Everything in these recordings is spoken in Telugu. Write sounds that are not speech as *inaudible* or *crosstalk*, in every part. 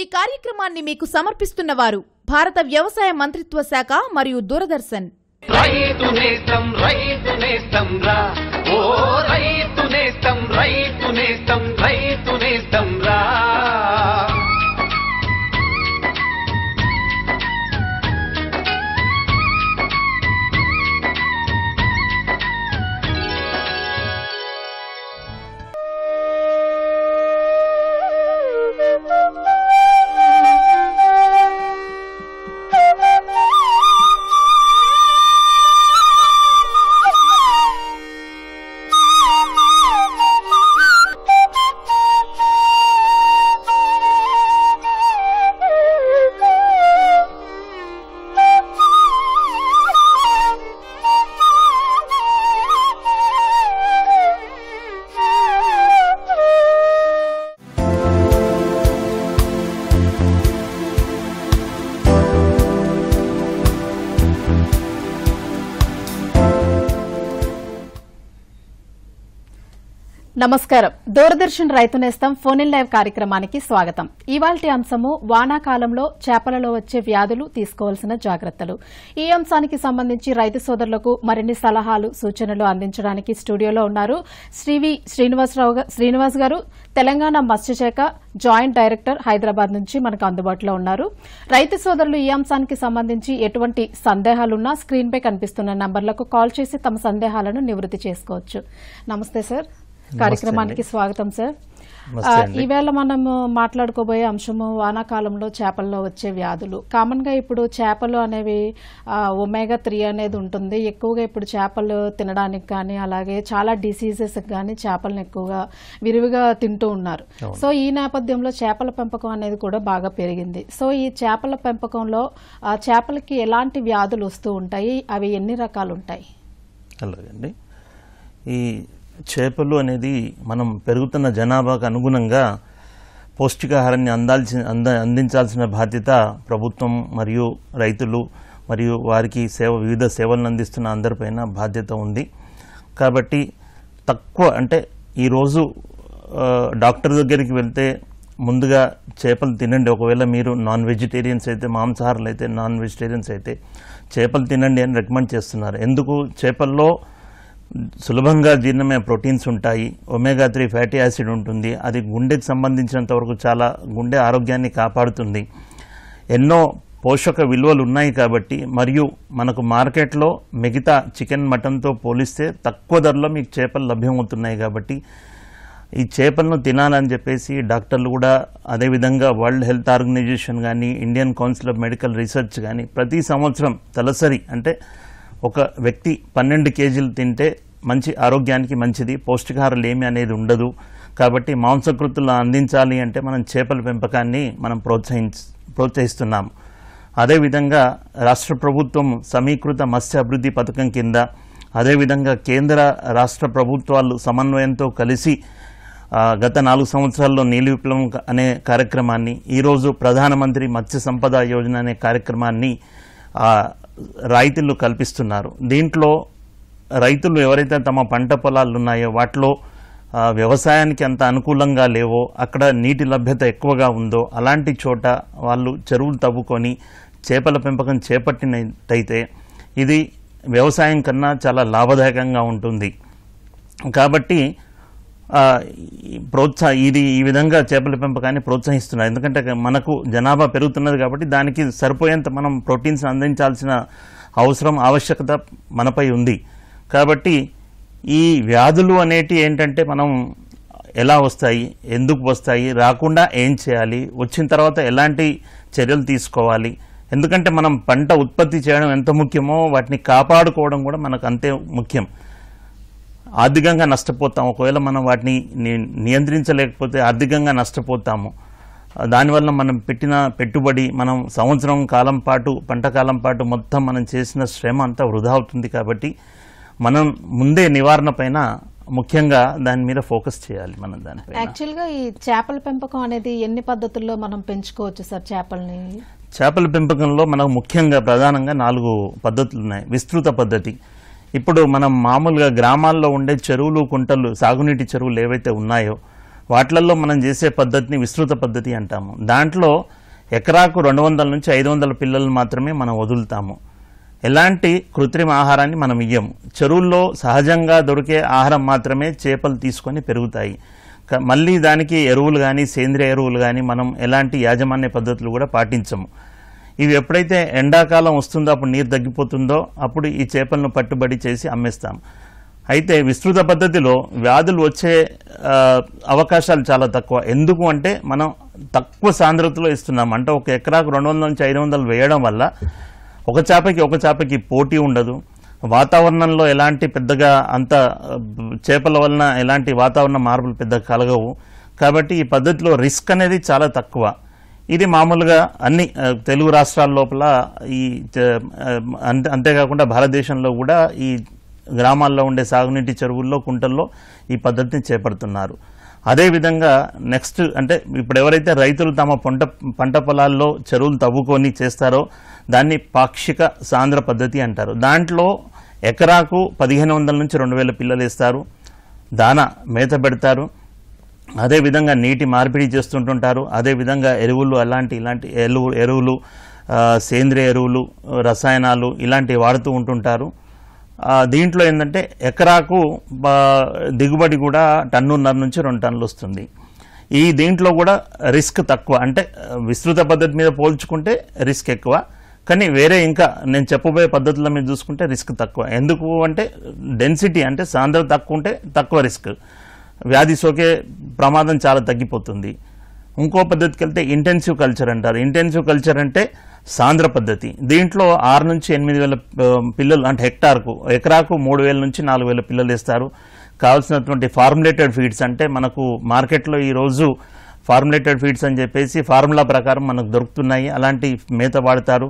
ఈ కార్యక్రమాన్ని మీకు సమర్పిస్తున్న వారు భారత వ్యవసాయ మంత్రిత్వ శాఖ మరియు దూరదర్శన్ రైతు నేస్తం రైతు నేస్తం రా ఓ రైతు నేస్తం రైతు నేస్తం రైతు నేస్తం రా నమస్కారం దూరదర్శన్ రైతు నేస్తం ఫోన్ ఇన్ లైవ్ కార్యక్రమానికి స్వాగతం ఇవాల్టి అంశము వానాకాలంలో చేపలలో వచ్చే వ్యాధులు తీసుకోవాల్సిన జాగ్రత్తలు ఈ అంశానికి సంబంధించి రైతు సోదరులకు మరిన్ని సలహాలు సూచనలు అందించడానికి స్టూడియోలో ఉన్నారు శ్రీవి శ్రీనివాస్ గారు తెలంగాణ మత్స్యశాఖ జాయింట్ డైరెక్టర్ హైదరాబాద్ నుంచి మనకు అందుబాటులో ఉన్నారు రైతు సోదరులు ఈ అంశానికి సంబంధించి ఎటువంటి సందేహాలున్నా స్క్రీన్పై కనిపిస్తున్న నంబర్లకు కాల్ చేసి తమ సందేహాలను నివృత్తి చేసుకోవచ్చు నమస్తే సార్ కార్యక్రమానికి స్వాగతం సార్ ఈవేళ మనము మాట్లాడుకోబోయే అంశము వానాకాలంలో చేపల్లో వచ్చే వ్యాధులు కామన్గా ఇప్పుడు చేపలు అనేవి ఒమేగా త్రీ అనేది ఉంటుంది ఎక్కువగా ఇప్పుడు చేపలు తినడానికి కానీ అలాగే చాలా డిసీజెస్కి కానీ చేపలను ఎక్కువగా విరివిగా తింటూ ఉన్నారు సో ఈ నేపథ్యంలో చేపల పెంపకం అనేది కూడా బాగా పెరిగింది సో ఈ చేపల పెంపకంలో చేపలకి ఎలాంటి వ్యాధులు వస్తూ ఉంటాయి అవి ఎన్ని రకాలు ఉంటాయి అలాగండి ఈ చేపలు అనేది మనం పెరుగుతున్న జనాభాకు అనుగుణంగా పౌష్టికాహారాన్ని అందాల్సిన అంద అందించాల్సిన బాధ్యత ప్రభుత్వం మరియు రైతులు మరియు వారికి సేవ వివిధ సేవలను అందిస్తున్న అందరిపైన బాధ్యత ఉంది కాబట్టి తక్కువ అంటే ఈరోజు డాక్టర్ దగ్గరికి వెళ్తే ముందుగా చేపలు తినండి ఒకవేళ మీరు నాన్ వెజిటేరియన్స్ అయితే మాంసాహారులు అయితే నాన్ వెజిటేరియన్స్ అయితే చేపలు తినండి అని రికమెండ్ చేస్తున్నారు ఎందుకు చేపల్లో సులభంగా జీర్ణమయ్యే ప్రోటీన్స్ ఉంటాయి ఒమేగా త్రీ ఫ్యాటీ యాసిడ్ ఉంటుంది అది గుండెకి సంబంధించినంత వరకు చాలా గుండె ఆరోగ్యాన్ని కాపాడుతుంది ఎన్నో పోషక విలువలు ఉన్నాయి కాబట్టి మరియు మనకు మార్కెట్లో మిగతా చికెన్ మటన్తో పోలిస్తే తక్కువ ధరలో మీకు చేపలు లభ్యమవుతున్నాయి కాబట్టి ఈ చేపలను తినాలని చెప్పేసి డాక్టర్లు కూడా అదేవిధంగా వరల్డ్ హెల్త్ ఆర్గనైజేషన్ కానీ Indian Council of Medical Research కానీ ప్రతి సంవత్సరం తలసరి అంటే ఒక వ్యక్తి పన్నెండు కేజీలు తింటే మంచి ఆరోగ్యానికి మంచిది పౌష్టికాహారం ఏమి అనేది ఉండదు కాబట్టి మాంసకృతులు అందించాలి అంటే మనం చేపల పెంపకాన్ని మనం ప్రోత్సహించ ప్రోత్సహిస్తున్నాము అదేవిధంగా రాష్ట్ర ప్రభుత్వం సమీకృత మత్స్య అభివృద్ధి పథకం కింద అదేవిధంగా కేంద్ర రాష్ట్ర ప్రభుత్వాలు సమన్వయంతో కలిసి గత నాలుగు సంవత్సరాల్లో నీలి విప్లవం అనే కార్యక్రమాన్ని ఈరోజు ప్రధానమంత్రి మత్స్య సంపద యోజన అనే కార్యక్రమాన్ని రాయితీలు కల్పిస్తున్నారు దీంట్లో రైతులు ఎవరైతే తమ పంట పొలాలు ఉన్నాయో వాటిలో వ్యవసాయానికి ఎంత అనుకూలంగా లేవో అక్కడ నీటి లభ్యత ఎక్కువగా ఉందో అలాంటి చోట వాళ్ళు చెరువులు తవ్వుకొని చేపల పెంపకం చేపట్టినట్టయితే ఇది వ్యవసాయం కన్నా చాలా లాభదాయకంగా ఉంటుంది కాబట్టి ప్రోత్సా ఇది ఈ విధంగా చేపల పెంపకాన్ని ప్రోత్సహిస్తున్నారు ఎందుకంటే మనకు జనాభా పెరుగుతున్నది కాబట్టి దానికి సరిపోయేంత మనం ప్రోటీన్స్ అందించాల్సిన అవసరం ఆవశ్యకత మనపై ఉంది కాబట్టి ఈ వ్యాధులు అనేటి ఏంటంటే మనం ఎలా వస్తాయి ఎందుకు వస్తాయి రాకుండా ఏం చేయాలి వచ్చిన తర్వాత ఎలాంటి చర్యలు తీసుకోవాలి ఎందుకంటే మనం పంట ఉత్పత్తి చేయడం ఎంత ముఖ్యమో వాటిని కాపాడుకోవడం కూడా మనకు అంతే ముఖ్యం ఆర్థికంగా నష్టపోతాము ఒకవేళ మనం వాటిని నియంత్రించలేకపోతే ఆర్థికంగా నష్టపోతాము దానివల్ల మనం పెట్టిన పెట్టుబడి మనం సంవత్సరం కాలం పాటు పంట కాలం పాటు మొత్తం మనం చేసిన శ్రమ అంతా వృధా అవుతుంది కాబట్టి మనం ముందే నివారణ పైన ముఖ్యంగా దాని మీద ఫోకస్ చేయాలి మనం దాని యాక్చువల్గా ఈ చేపల పెంపకం అనేది ఎన్ని పద్ధతుల్లో మనం పెంచుకోవచ్చు సార్ చేపల్ని చేపల పెంపకంలో మనకు ముఖ్యంగా ప్రధానంగా నాలుగు పద్ధతులు ఉన్నాయి విస్తృత పద్ధతి ఇప్పుడు మనం మామూలుగా గ్రామాల్లో ఉండే చెరువులు కుంటలు సాగునీటి చెరువులు ఏవైతే ఉన్నాయో వాటిలల్లో మనం చేసే పద్ధతిని విస్తృత పద్ధతి అంటాము దాంట్లో ఎకరాకు రెండు వందల నుంచి ఐదు వందల పిల్లలు మాత్రమే మనం వదులుతాము ఎలాంటి కృత్రిమ ఆహారాన్ని మనం ఇయ్యము చెరువుల్లో సహజంగా దొరికే ఆహారం మాత్రమే చేపలు తీసుకొని పెరుగుతాయి మళ్ళీ దానికి ఎరువులు కానీ సేంద్రియ ఎరువులు కానీ మనం ఎలాంటి యాజమాన్య పద్ధతులు కూడా పాటించము ఇవి ఎప్పుడైతే ఎండాకాలం వస్తుందో అప్పుడు నీరు తగ్గిపోతుందో అప్పుడు ఈ చేపలను పట్టుబడి చేసి అమ్మేస్తాం అయితే విస్తృత పద్ధతిలో వ్యాధులు వచ్చే అవకాశాలు చాలా తక్కువ ఎందుకు అంటే మనం తక్కువ సాంద్రతలో ఇస్తున్నాం అంటే ఒక ఎకరాకు రెండు వందల నుంచి ఐదు వందలు వేయడం వల్ల ఒక చేపకి ఒక చేపకి పోటీ ఉండదు వాతావరణంలో ఎలాంటి పెద్దగా అంత చేపల వలన ఎలాంటి వాతావరణ మార్పులు పెద్దగా కలగవు కాబట్టి ఈ పద్ధతిలో రిస్క్ అనేది చాలా తక్కువ ఇది మామూలుగా అన్ని తెలుగు రాష్ట్రాల లోపల ఈ అంతేకాకుండా భారతదేశంలో కూడా ఈ గ్రామాల్లో ఉండే సాగునీటి చెరువుల్లో కుంటల్లో ఈ పద్ధతిని చేపడుతున్నారు అదేవిధంగా నెక్స్ట్ అంటే ఇప్పుడు ఎవరైతే రైతులు తమ పంట పంట పొలాల్లో చెరువులు తవ్వుకొని చేస్తారో దాన్ని పాక్షిక సాంద్ర పద్ధతి అంటారు దాంట్లో ఎకరాకు పదిహేను వందల నుంచి రెండు వేల పిల్లలు ఇస్తారు దాన మేత పెడతారు అదేవిధంగా నీటి మార్పిడి చేస్తుంటుంటారు అదేవిధంగా ఎరువులు అలాంటి ఇలాంటి ఎరువు ఎరువులు సేంద్రియ ఎరువులు రసాయనాలు ఇలాంటివి వాడుతూ ఉంటుంటారు దీంట్లో ఏంటంటే ఎకరాకు దిగుబడి కూడా టన్నున్నర నుంచి రెండు టన్నులు వస్తుంది ఈ దీంట్లో కూడా రిస్క్ తక్కువ అంటే విస్తృత పద్ధతి మీద పోల్చుకుంటే రిస్క్ ఎక్కువ కానీ వేరే ఇంకా నేను చెప్పబోయే పద్ధతుల మీద చూసుకుంటే రిస్క్ తక్కువ ఎందుకు అంటే డెన్సిటీ అంటే సాంద్రత తక్కువ ఉంటే తక్కువ రిస్క్ వ్యాధి సోకే ప్రమాదం చాలా తగ్గిపోతుంది ఇంకో పద్ధతికి వెళ్తే ఇంటెన్సివ్ కల్చర్ అంటారు ఇంటెన్సివ్ కల్చర్ అంటే సాంద్ర పద్ధతి దీంట్లో ఆరు నుంచి ఎనిమిది వేల పిల్లలు అంటే హెక్టార్కు ఎకరాకు మూడు వేల నుంచి నాలుగు వేల పిల్లలు ఇస్తారు కావాల్సినటువంటి ఫార్ములేటెడ్ ఫీడ్స్ అంటే మనకు మార్కెట్లో ఈరోజు ఫార్ములేటెడ్ ఫీడ్స్ అని చెప్పేసి ఫార్ములా ప్రకారం మనకు దొరుకుతున్నాయి అలాంటి మేత వాడతారు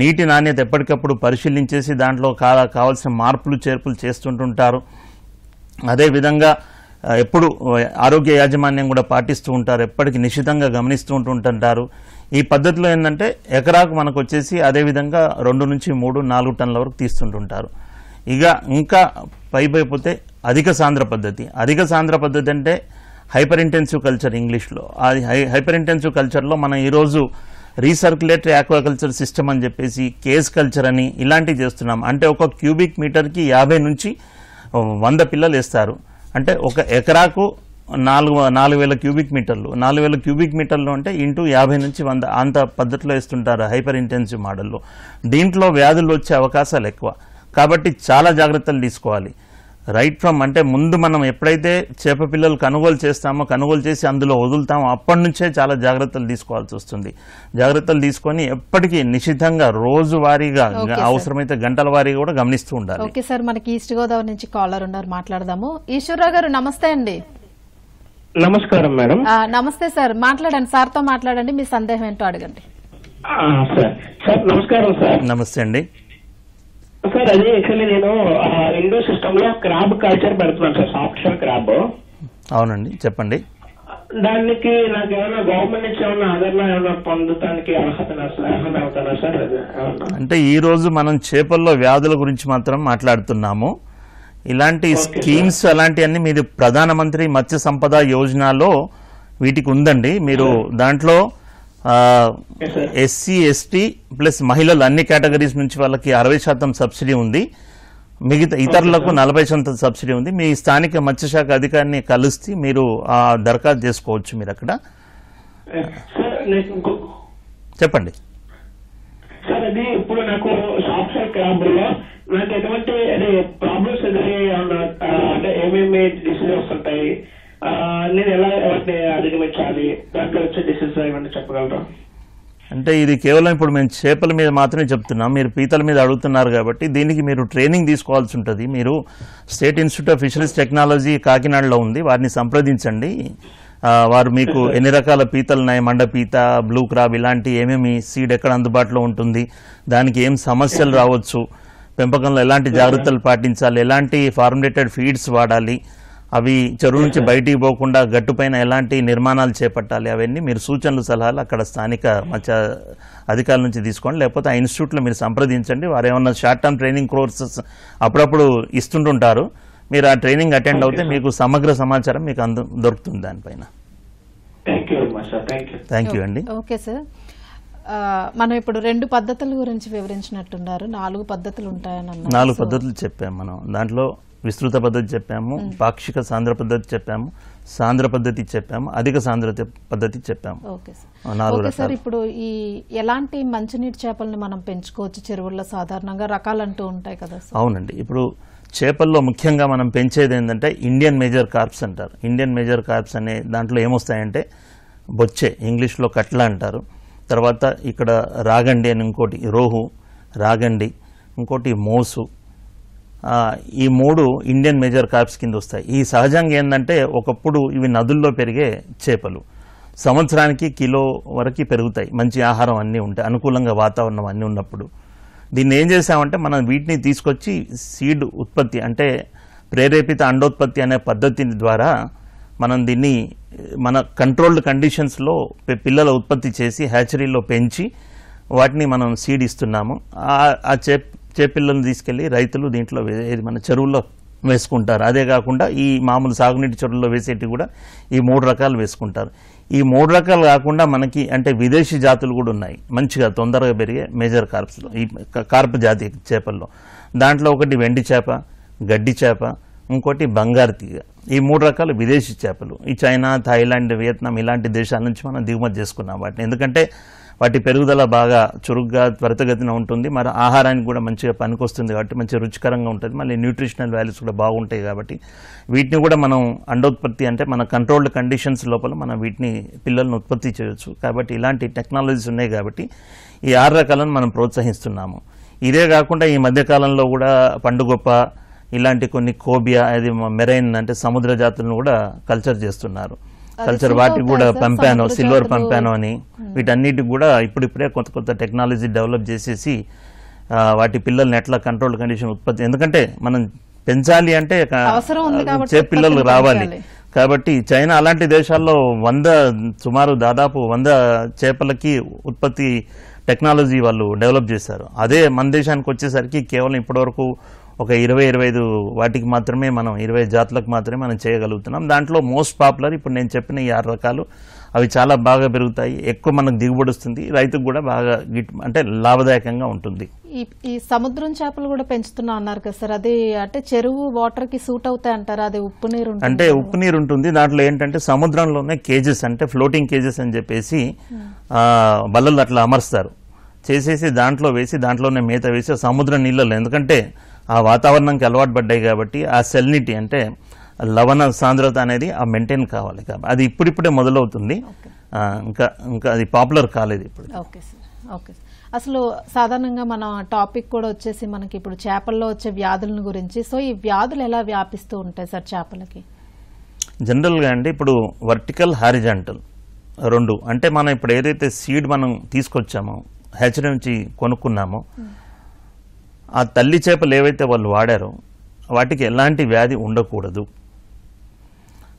నీటి నాణ్యత ఎప్పటికప్పుడు పరిశీలించేసి దాంట్లో కావాల్సిన మార్పులు చేర్పులు చేస్తుంటుంటారు అదేవిధంగా ఎప్పుడు ఆరోగ్య యాజమాన్యం కూడా పాటిస్తూ ఉంటారు ఎప్పటికీ నిశ్చితంగా గమనిస్తూ ఉంటుంటారు ఈ పద్ధతిలో ఏంటంటే ఎకరాకు మనకు వచ్చేసి అదేవిధంగా రెండు నుంచి మూడు నాలుగు టన్నుల వరకు తీస్తుంటుంటారు ఇక ఇంకా పైపోతే అధిక సాంద్ర పద్ధతి అధిక సాంద్ర పద్ధతి అంటే హైపర్ ఇంటెన్సివ్ కల్చర్ ఇంగ్లీష్లో అది హైపర్ ఇంటెన్సివ్ కల్చర్లో మనం ఈరోజు రీసర్క్యులేటరీ ఆక్వాకల్చర్ సిస్టమ్ అని చెప్పేసి కేస్ కల్చర్ అని ఇలాంటివి చేస్తున్నాం అంటే ఒక క్యూబిక్ మీటర్కి యాభై నుంచి వంద పిల్లలు వేస్తారు అంటే ఒక ఎకరాకు నాలుగు నాలుగు వేల క్యూబిక్ మీటర్లు నాలుగు వేల క్యూబిక్ మీటర్లు అంటే ఇంటూ యాభై నుంచి వంద అంత పద్ధతిలో ఇస్తుంటారు హైపర్ ఇంటెన్సివ్ మోడల్లో దీంట్లో వ్యాధులు వచ్చే అవకాశాలు ఎక్కువ కాబట్టి చాలా జాగ్రత్తలు తీసుకోవాలి రైట్ ఫ్రమ్ అంటే ముందు మనం ఎప్పుడైతే చేప పిల్లలు కొనుగోలు చేస్తామో కొనుగోలు చేసి అందులో వదులుతామో అప్పటి నుంచే చాలా జాగ్రత్తలు తీసుకోవాల్సి వస్తుంది జాగ్రత్తలు తీసుకొని ఎప్పటికీ నిశ్చితంగా రోజు వారీగా అవసరమైతే గంటల వారీగా కూడా గమనిస్తూ ఉండాలి ఓకే సార్ మనకి ఈస్ట్ గోదావరి నుంచి కాలర్ ఉన్నారు మాట్లాడదాము ఈశ్వరరావు గారు నమస్తే అండి నమస్కారం మేడం నమస్తే సార్ మాట్లాడండి సార్తో మాట్లాడండి మీ సందేహం ఏంటో అడగండి సార్ నమస్కారం సార్ నమస్తే అండి సార్ అదే యాక్చువల్లీ నేను సిస్టమ్ లో క్రాబ్ కల్చర్ పెడుతున్నాను సార్ క్రాబ్ అవునండి చెప్పండి దానికి నాకు ఏమైనా గవర్నమెంట్ నుంచి ఏమైనా ఏమైనా పొందడానికి అర్హత సార్ అంటే ఈ రోజు మనం చేపల్లో వ్యాధుల గురించి మాత్రం మాట్లాడుతున్నాము ఇలాంటి స్కీమ్స్ అలాంటివన్నీ మీరు ప్రధానమంత్రి మత్స్య సంపద యోజనలో వీటికి ఉందండి మీరు దాంట్లో ఎస్సీ ఎస్టీ ప్లస్ మహిళలు అన్ని కేటగిరీస్ నుంచి వాళ్ళకి అరవై శాతం సబ్సిడీ ఉంది మిగతా ఇతరులకు నలభై శాతం సబ్సిడీ ఉంది మీ స్థానిక మత్స్యశాఖ అధికారిని కలిస్తే మీరు ఆ దరఖాస్తు చేసుకోవచ్చు మీరు అక్కడ eh, చెప్పండి ఇప్పుడు నాకు ఎటువంటి ప్రాబ్లమ్స్ ఏమేమి డిసీజెస్ ఉంటాయి నేను ఎలా అధిగమించాలి దాంట్లో వచ్చే ఏమన్నా చెప్పగలరా అంటే ఇది కేవలం ఇప్పుడు మేము చేపల మీద మాత్రమే చెప్తున్నాం మీరు పీతల మీద అడుగుతున్నారు కాబట్టి దీనికి మీరు ట్రైనింగ్ తీసుకోవాల్సి ఉంటుంది మీరు State Institute of Fisheries Technology కాకినాడలో ఉంది వారిని సంప్రదించండి వారు మీకు ఎన్ని రకాల పీతలు ఉన్నాయి మండ పీత బ్లూ క్రాబ్ ఇలాంటి ఏమేమి సీడ్ ఎక్కడ అందుబాటులో ఉంటుంది దానికి ఏం సమస్యలు రావచ్చు పెంపకంలో ఎలాంటి జాగ్రత్తలు పాటించాలి ఎలాంటి ఫార్ములేటెడ్ ఫీడ్స్ వాడాలి అవి చెరువు నుంచి బయటికి పోకుండా గట్టుపైన ఎలాంటి నిర్మాణాలు చేపట్టాలి అవన్నీ మీరు సూచనలు సలహాలు అక్కడ స్థానిక మత్స్య అధికారుల నుంచి తీసుకోండి లేకపోతే ఆ ఇన్స్టిట్యూట్లో మీరు సంప్రదించండి వారు ఏమన్నా షార్ట్ టర్మ్ ట్రైనింగ్ కోర్సెస్ అప్పుడప్పుడు ఇస్తుంటుంటారు మీరు ఆ ట్రైనింగ్ అటెండ్ అవుతే మీకు సమగ్ర సమాచారం మీకు అందు దొరుకుతుంది దానిపైన థ్యాంక్ యూ అండి ఓకే సార్ మనం ఇప్పుడు రెండు పద్ధతుల గురించి వివరించినట్టున్నారు నాలుగు పద్ధతులు ఉంటాయని నాలుగు పద్ధతులు చెప్పాం మనం దాంట్లో విస్తృత పద్ధతి చెప్పాము పాక్షిక సాంద్ర పద్ధతి చెప్పాము సాంద్ర పద్ధతి చెప్పాము అధిక సాంద్రత పద్ధతి చెప్పాము నాలుగు సార్ ఇప్పుడు ఈ ఎలాంటి మంచినీటి చేపలను మనం పెంచుకోవచ్చు చెరువుల్లో సాధారణంగా రకాలంటూ ఉంటాయి కదా అవునండి ఇప్పుడు చేపల్లో ముఖ్యంగా మనం పెంచేది ఏంటంటే ఇండియన్ మేజర్ కార్ప్స్ అంటారు ఇండియన్ మేజర్ కార్ప్స్ అనే దాంట్లో ఏమొస్తాయంటే బొచ్చే ఇంగ్లీష్లో కట్ల అంటారు తర్వాత ఇక్కడ రాగండి అని ఇంకోటి రోహు రాగండి ఇంకోటి మోసు ఈ మూడు ఇండియన్ మేజర్ కార్ప్స్ కింద వస్తాయి ఈ సహజంగా ఏంటంటే ఒకప్పుడు ఇవి నదుల్లో పెరిగే చేపలు సంవత్సరానికి కిలో వరకు పెరుగుతాయి మంచి ఆహారం అన్నీ ఉంటాయి అనుకూలంగా వాతావరణం అన్నీ ఉన్నప్పుడు దీన్ని ఏం చేసామంటే మనం వీటిని తీసుకొచ్చి సీడ్ ఉత్పత్తి అంటే ప్రేరేపిత అండోత్పత్తి అనే పద్ధతి ద్వారా మనం దీన్ని మన కంట్రోల్డ్ కండిషన్స్లో పిల్లల ఉత్పత్తి చేసి హ్యాచరీలో పెంచి వాటిని మనం సీడ్ ఇస్తున్నాము ఆ చేప చేపిల్లని తీసుకెళ్ళి రైతులు దీంట్లో మన చెరువుల్లో వేసుకుంటారు అదే కాకుండా ఈ మామూలు సాగునీటి చెరువుల్లో వేసేటివి కూడా ఈ మూడు రకాలు వేసుకుంటారు ఈ మూడు రకాలు కాకుండా మనకి అంటే విదేశీ జాతులు కూడా ఉన్నాయి మంచిగా తొందరగా పెరిగే మేజర్ కార్ప్స్లో ఈ కార్ప్ జాతి చేపల్లో దాంట్లో ఒకటి వెండి చేప గడ్డి చేప ఇంకోటి బంగారు తీగ ఈ మూడు రకాలు విదేశీ చేపలు ఈ చైనా థాయిలాండ్ వియత్నాం ఇలాంటి దేశాల నుంచి మనం దిగుమతి చేసుకున్నాం వాటిని ఎందుకంటే వాటి పెరుగుదల బాగా చురుగ్గా త్వరితగతిన ఉంటుంది మరి ఆహారానికి కూడా మంచిగా పనికొస్తుంది కాబట్టి మంచి రుచికరంగా ఉంటుంది మళ్ళీ న్యూట్రిషనల్ వాల్యూస్ కూడా బాగుంటాయి కాబట్టి వీటిని కూడా మనం అండోత్పత్తి అంటే మన కంట్రోల్డ్ కండిషన్స్ లోపల మనం వీటిని పిల్లలను ఉత్పత్తి చేయొచ్చు కాబట్టి ఇలాంటి టెక్నాలజీస్ ఉన్నాయి కాబట్టి ఈ ఆరు రకాలను మనం ప్రోత్సహిస్తున్నాము ఇదే కాకుండా ఈ మధ్యకాలంలో కూడా పండుగొప్ప ఇలాంటి కొన్ని కోబియా అది మెరైన్ అంటే సముద్ర జాతులను కూడా కల్చర్ చేస్తున్నారు కల్చర్ వాటికి కూడా పంపాను సిల్వర్ పంపాను అని hmm. వీటన్నిటికి కూడా ఇప్పుడిప్పుడే కొత్త కొత్త టెక్నాలజీ డెవలప్ చేసేసి వాటి పిల్లల్ని ఎట్లా కంట్రోల్ కండిషన్ ఉత్పత్తి ఎందుకంటే మనం పెంచాలి అంటే చే పిల్లలు రావాలి కాబట్టి చైనా అలాంటి దేశాల్లో వంద సుమారు దాదాపు వంద చేపలకి ఉత్పత్తి టెక్నాలజీ వాళ్ళు డెవలప్ చేశారు అదే మన దేశానికి వచ్చేసరికి కేవలం ఇప్పటివరకు ఒక ఇరవై ఇరవై వాటికి మాత్రమే మనం ఇరవై జాతులకు మాత్రమే మనం చేయగలుగుతున్నాం దాంట్లో మోస్ట్ పాపులర్ ఇప్పుడు నేను చెప్పిన ఈ ఆరు రకాలు అవి చాలా బాగా పెరుగుతాయి ఎక్కువ మనకు దిగుబడి వస్తుంది రైతుకు కూడా బాగా అంటే లాభదాయకంగా ఉంటుంది ఈ సముద్రం చేపలు కూడా పెంచుతున్నా అన్నారు కదా సార్ అది అంటే చెరువు వాటర్ కి సూట్ అవుతాయి అంటారా అది ఉప్పు నీరు అంటే ఉప్పు నీరు ఉంటుంది దాంట్లో ఏంటంటే సముద్రంలోనే కేజెస్ అంటే ఫ్లోటింగ్ కేజెస్ అని చెప్పేసి hmm. బల్లలు అట్లా అమరుస్తారు చేసేసి దాంట్లో వేసి దాంట్లోనే మేత వేసి సముద్ర నీళ్ళలో ఎందుకంటే ఆ వాతావరణంకి అలవాటు పడ్డాయి కాబట్టి ఆ సెల్నిటీ అంటే లవణ సాంద్రత అనేది ఆ మెయింటైన్ కావాలి కాబట్టి అది ఇప్పుడిప్పుడే మొదలవుతుంది ఇంకా ఇంకా అది పాపులర్ కాలేదు ఇప్పుడు ఓకే సార్ ఓకే అసలు సాధారణంగా మన టాపిక్ కూడా వచ్చేసి మనకి ఇప్పుడు చేపల్లో వచ్చే వ్యాధులను గురించి సో ఈ వ్యాధులు ఎలా వ్యాపిస్తూ ఉంటాయి సార్ చేపలకి జనరల్గా అంటే ఇప్పుడు వర్టికల్ హారిజాంటల్ రెండు అంటే మనం ఇప్పుడు ఏదైతే సీడ్ మనం తీసుకొచ్చామో హ్యాచరీ నుంచి కొనుక్కున్నామో hmm. ఆ తల్లి చేపలు ఏవైతే వాళ్ళు వాడారో వాటికి ఎలాంటి వ్యాధి ఉండకూడదు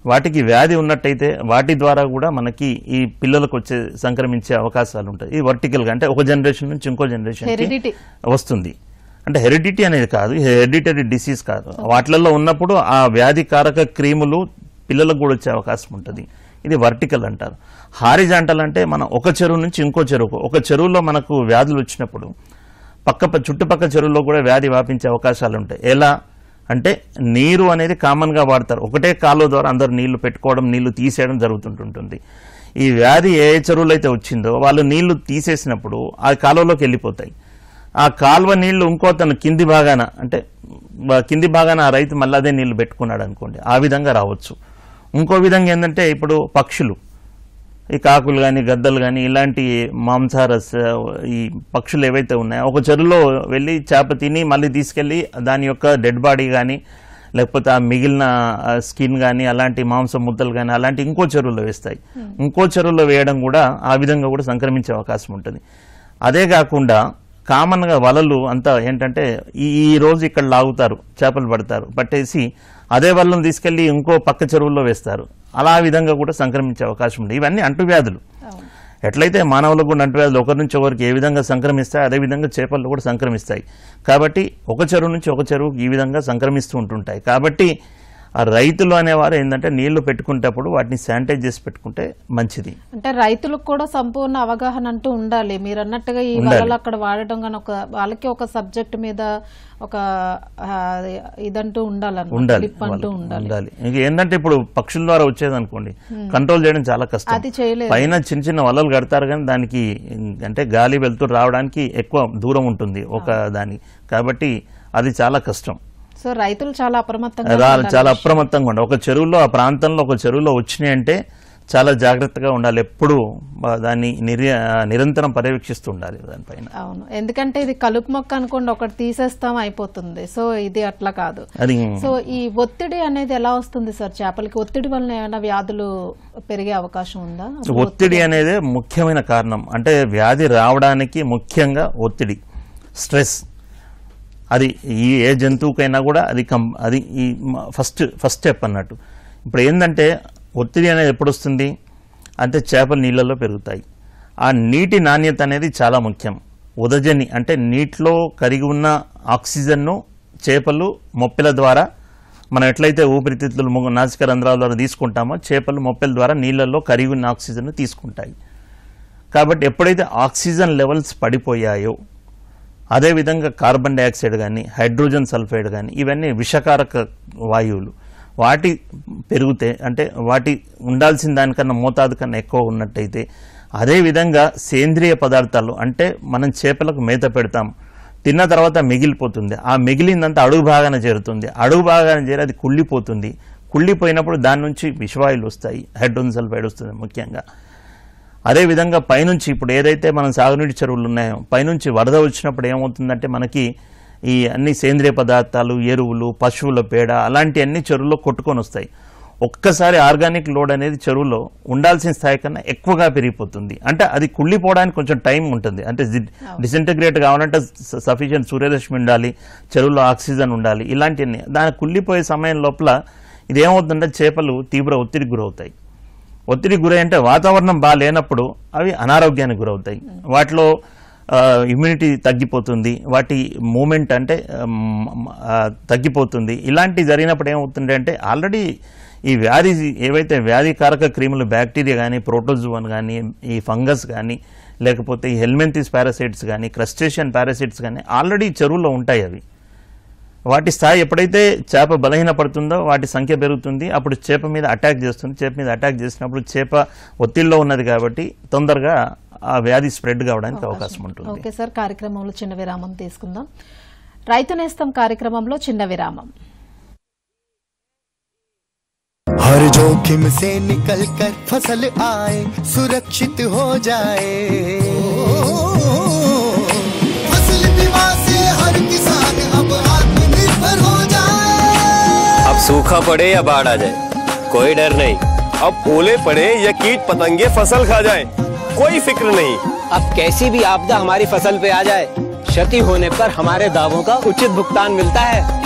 వాటికి వ్యాధి ఉన్నట్టయితే వాటి ద్వారా కూడా మనకి ఈ పిల్లలకు వచ్చే సంక్రమించే అవకాశాలు ఉంటాయి ఈ వర్టికల్గా అంటే ఒక జనరేషన్ నుంచి ఇంకో జనరేషన్ వస్తుంది అంటే హెరిడిటీ అనేది కాదు హెరిడిటరీ డిసీజ్ కాదు వాటిలలో ఉన్నప్పుడు ఆ వ్యాధికారక క్రీములు పిల్లలకు కూడా వచ్చే అవకాశం ఉంటుంది ఇది వర్టికల్ అంటారు హారిజాంటల్ అంటే మనం ఒక చెరువు నుంచి ఇంకో చెరువుకు ఒక చెరువులో మనకు వ్యాధులు వచ్చినప్పుడు పక్క చుట్టుపక్క చెరువుల్లో కూడా వ్యాధి వ్యాపించే అవకాశాలు ఉంటాయి ఎలా అంటే నీరు అనేది కామన్గా వాడతారు ఒకటే కాలువ ద్వారా అందరూ నీళ్లు పెట్టుకోవడం నీళ్లు తీసేయడం జరుగుతుంటుంటుంది ఈ వ్యాధి ఏ చెరువులు అయితే వచ్చిందో వాళ్ళు నీళ్లు తీసేసినప్పుడు ఆ కాలువలోకి వెళ్ళిపోతాయి ఆ కాలువ నీళ్లు ఇంకో తన కింది భాగాన అంటే కింది భాగాన ఆ రైతు మళ్ళీ అదే నీళ్లు పెట్టుకున్నాడు అనుకోండి ఆ విధంగా రావచ్చు ఇంకో విధంగా ఏంటంటే ఇప్పుడు పక్షులు ఈ కాకులు కానీ గద్దలు కానీ ఇలాంటి మాంసారస్ ఈ పక్షులు ఏవైతే ఉన్నాయో ఒక చెరువులో వెళ్ళి చేప తిని మళ్ళీ తీసుకెళ్ళి దాని యొక్క డెడ్ బాడీ కానీ లేకపోతే ఆ మిగిలిన స్కిన్ కానీ అలాంటి మాంస ముద్దలు కానీ అలాంటి ఇంకో చెరువులో వేస్తాయి hmm. ఇంకో చెరువులో వేయడం కూడా ఆ విధంగా కూడా సంక్రమించే అవకాశం ఉంటుంది అదే కాకుండా కామన్గా వలలు అంతా ఏంటంటే ఈ రోజు ఇక్కడ లాగుతారు చేపలు పడతారు పట్టేసి అదే వల్లను తీసుకెళ్లి ఇంకో పక్క చెరువుల్లో వేస్తారు అలా విధంగా కూడా సంక్రమించే అవకాశం ఉంది ఇవన్నీ అంటువ్యాధులు ఎట్లయితే మానవులకు కూడా అంటువ్యాధులు ఒకరి నుంచి ఒకరికి ఏ విధంగా సంక్రమిస్తాయి అదేవిధంగా చేపలు కూడా సంక్రమిస్తాయి కాబట్టి ఒక చెరువు నుంచి ఒక చెరువుకి ఈ విధంగా సంక్రమిస్తూ ఉంటుంటాయి కాబట్టి ఆ రైతులు అనేవారు ఏంటంటే నీళ్లు పెట్టుకునేటప్పుడు వాటిని శానిటైజ్ చేసి పెట్టుకుంటే మంచిది అంటే రైతులకు కూడా సంపూర్ణ అవగాహన అంటూ ఉండాలి మీరు అన్నట్టుగా ఈ వలలు అక్కడ వాడటం కానీ ఒక వాళ్ళకి ఒక సబ్జెక్ట్ మీద ఒక ఇదంటూ ఉండాలి ఉండాలి ఉండాలి ఇంకా ఏంటంటే ఇప్పుడు పక్షుల ద్వారా వచ్చేది అనుకోండి కంట్రోల్ చేయడం చాలా కష్టం అది చేయలేదు పైన చిన్న చిన్న వలలు కడతారు కానీ దానికి అంటే గాలి వెళ్తూ రావడానికి ఎక్కువ దూరం ఉంటుంది ఒక దాని కాబట్టి అది చాలా కష్టం సో రైతులు చాలా అప్రమత్తంగా చాలా అప్రమత్తంగా ఉండాలి ఒక చెరువులో ఆ ప్రాంతంలో ఒక చెరువులో వచ్చినాయి అంటే చాలా జాగ్రత్తగా ఉండాలి ఎప్పుడు దాన్ని నిరంతరం పర్యవేక్షిస్తూ ఉండాలి దానిపైన అవును ఎందుకంటే ఇది కలుపు మొక్క అనుకోండి ఒకటి తీసేస్తాం అయిపోతుంది సో ఇది అట్లా కాదు సో ఈ ఒత్తిడి అనేది ఎలా వస్తుంది సార్ చేపలకి ఒత్తిడి వలన ఏమైనా వ్యాధులు పెరిగే అవకాశం ఉందా ఒత్తిడి అనేది ముఖ్యమైన కారణం అంటే వ్యాధి రావడానికి ముఖ్యంగా ఒత్తిడి స్ట్రెస్ అది ఈ ఏ జంతువుకైనా కూడా అది కం అది ఈ ఫస్ట్ ఫస్ట్ స్టెప్ అన్నట్టు ఇప్పుడు ఏంటంటే ఒత్తిడి అనేది ఎప్పుడు వస్తుంది అంటే చేపలు నీళ్ళల్లో పెరుగుతాయి ఆ నీటి నాణ్యత అనేది చాలా ముఖ్యం ఉదజని అంటే నీటిలో కరిగి ఉన్న ఆక్సిజన్ను చేపలు మొప్పెల ద్వారా మనం ఎట్లయితే ఊపిరితిత్తులు నాసిక రంధ్రాల ద్వారా తీసుకుంటామో చేపలు మొప్పెల ద్వారా నీళ్ళల్లో కరిగి ఉన్న ఆక్సిజన్ను తీసుకుంటాయి కాబట్టి ఎప్పుడైతే ఆక్సిజన్ లెవెల్స్ పడిపోయాయో అదేవిధంగా కార్బన్ డైఆక్సైడ్ కానీ హైడ్రోజన్ సల్ఫైడ్ కానీ ఇవన్నీ విషకారక వాయువులు వాటి పెరిగితే అంటే వాటి ఉండాల్సిన దానికన్నా మోతాదు కన్నా ఎక్కువ ఉన్నట్టయితే అదేవిధంగా సేంద్రియ పదార్థాలు అంటే మనం చేపలకు మేత పెడతాం తిన్న తర్వాత మిగిలిపోతుంది ఆ మిగిలిందంతా అడుగు భాగాన చేరుతుంది అడుగు భాగాన చేరి అది కుళ్ళిపోతుంది కుళ్ళిపోయినప్పుడు దాని నుంచి విషవాయులు వస్తాయి హైడ్రోజన్ సల్ఫైడ్ వస్తుంది ముఖ్యంగా అదేవిధంగా పైనుంచి ఇప్పుడు ఏదైతే మనం సాగునీటి చెరువులు ఉన్నాయో పైనుంచి వరద వచ్చినప్పుడు ఏమవుతుందంటే మనకి ఈ అన్ని సేంద్రియ పదార్థాలు ఎరువులు పశువుల పేడ అలాంటివన్నీ చెరువులో కొట్టుకొని వస్తాయి ఒక్కసారి ఆర్గానిక్ లోడ్ అనేది చెరువులో ఉండాల్సిన స్థాయి కన్నా ఎక్కువగా పెరిగిపోతుంది అంటే అది కుళ్ళిపోవడానికి కొంచెం టైం ఉంటుంది అంటే డిసింటగ్రేట్ కావాలంటే సఫిషియంట్ సూర్యరశ్మి ఉండాలి చెరువులో ఆక్సిజన్ ఉండాలి ఇలాంటివన్నీ దాని కుళ్ళిపోయే సమయం లోపల ఇదేమవుతుందంటే చేపలు తీవ్ర ఒత్తిడికి గురవుతాయి ఒత్తిడి గురై అంటే వాతావరణం బాగాలేనప్పుడు అవి అనారోగ్యానికి గురవుతాయి వాటిలో ఇమ్యూనిటీ తగ్గిపోతుంది వాటి మూమెంట్ అంటే తగ్గిపోతుంది ఇలాంటి జరిగినప్పుడు ఏమవుతుంది అంటే ఆల్రెడీ ఈ వ్యాధి ఏవైతే వ్యాధికారక క్రిములు బ్యాక్టీరియా కానీ ప్రోటోజువన్ కానీ ఈ ఫంగస్ కానీ లేకపోతే ఈ హెల్మెంతిస్ పారాసైట్స్ కానీ క్రస్టేషియన్ పారాసైట్స్ కానీ ఆల్రెడీ చెరువులో ఉంటాయి అవి వాటి స్థాయి ఎప్పుడైతే చేప బలహీన పడుతుందో వాటి సంఖ్య పెరుగుతుంది అప్పుడు చేప మీద అటాక్ చేస్తుంది చేప మీద అటాక్ చేసినప్పుడు చేప ఒత్తిడిలో ఉన్నది కాబట్టి తొందరగా ఆ వ్యాధి స్ప్రెడ్ కావడానికి అవకాశం ఉంటుంది ఓకే సార్ కార్యక్రమంలో చిన్న విరామం తీసుకుందాం రైతు నేస్తం కార్యక్రమంలో చిన్న విరామం हर जोखिम से निकल कर फसल आए सुरक्षित हो जाए सूखा पड़े या बाढ़ आ जाए कोई डर नहीं अब ओले पड़े या कीट पतंगे फसल खा जाए कोई फिक्र नहीं अब कैसी भी आपदा हमारी फसल पे आ जाए क्षति होने पर हमारे दावों का उचित भुगतान मिलता है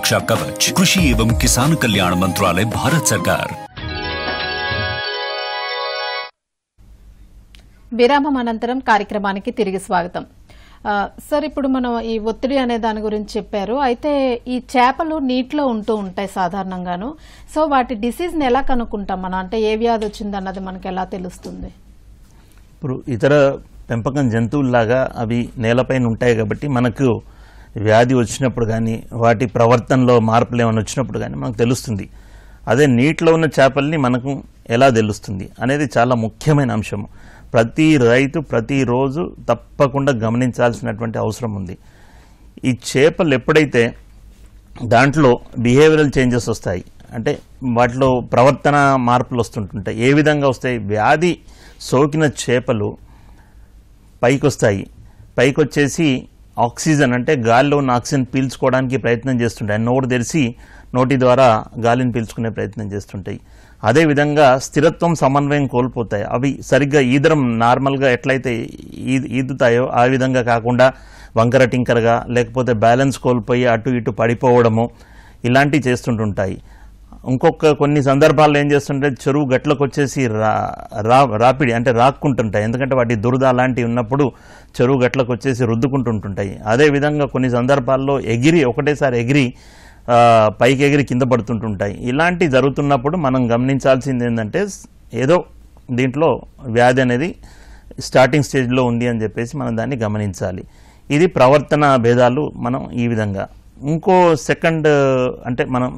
सुरक्षा कवच कृषि एवं किसान कल्याण मंत्रालय भारत सरकार విరామం అనంతరం కార్యక్రమానికి తిరిగి స్వాగతం సార్ ఇప్పుడు మనం ఈ ఒత్తిడి అనే దాని గురించి చెప్పారు అయితే ఈ చేపలు నీటిలో ఉంటూ ఉంటాయి సాధారణంగాను సో వాటి డిసీజ్ని ఎలా కనుక్కుంటాం మనం అంటే ఏ వ్యాధి వచ్చింది అన్నది మనకు ఎలా తెలుస్తుంది ఇప్పుడు ఇతర పెంపకం జంతువుల్లాగా అవి నేలపైన ఉంటాయి కాబట్టి మనకు వ్యాధి వచ్చినప్పుడు కానీ వాటి ప్రవర్తనలో మార్పులు ఏమైనా వచ్చినప్పుడు కానీ మనకు తెలుస్తుంది అదే నీటిలో ఉన్న చేపల్ని మనకు ఎలా తెలుస్తుంది అనేది చాలా ముఖ్యమైన అంశము ప్రతి రైతు ప్రతిరోజు తప్పకుండా గమనించాల్సినటువంటి అవసరం ఉంది ఈ చేపలు ఎప్పుడైతే దాంట్లో బిహేవియరల్ చేంజెస్ వస్తాయి అంటే వాటిలో ప్రవర్తన మార్పులు వస్తుంటుంటాయి ఏ విధంగా వస్తాయి వ్యాధి సోకిన చేపలు పైకి వస్తాయి పైకి వచ్చేసి ఆక్సిజన్ అంటే గాలిలో ఉన్న ఆక్సిజన్ పీల్చుకోవడానికి ప్రయత్నం చేస్తుంటాయి నోరు తెరిచి నోటి ద్వారా గాలిని పీల్చుకునే ప్రయత్నం చేస్తుంటాయి అదేవిధంగా స్థిరత్వం సమన్వయం కోల్పోతాయి అవి సరిగ్గా ఈదరం నార్మల్గా ఎట్లయితే ఈద్ ఈదుతాయో ఆ విధంగా కాకుండా వంకర టింకరగా లేకపోతే బ్యాలెన్స్ కోల్పోయి అటు ఇటు పడిపోవడము ఇలాంటివి చేస్తుంటుంటాయి ఇంకొక కొన్ని సందర్భాల్లో ఏం చేస్తుంటే చెరువు గట్లకు వచ్చేసి రా రాపిడి అంటే రాక్కుంటుంటాయి ఎందుకంటే వాటి దురద అలాంటివి ఉన్నప్పుడు చెరువు గట్లకు వచ్చేసి రుద్దుకుంటుంటుంటాయి అదేవిధంగా కొన్ని సందర్భాల్లో ఎగిరి ఒకటేసారి ఎగిరి పైకి ఎగిరి కింద పడుతుంటుంటాయి ఇలాంటి జరుగుతున్నప్పుడు మనం గమనించాల్సింది ఏంటంటే ఏదో దీంట్లో వ్యాధి అనేది స్టార్టింగ్ స్టేజ్లో ఉంది అని చెప్పేసి మనం దాన్ని గమనించాలి ఇది ప్రవర్తన భేదాలు మనం ఈ విధంగా ఇంకో సెకండ్ అంటే మనం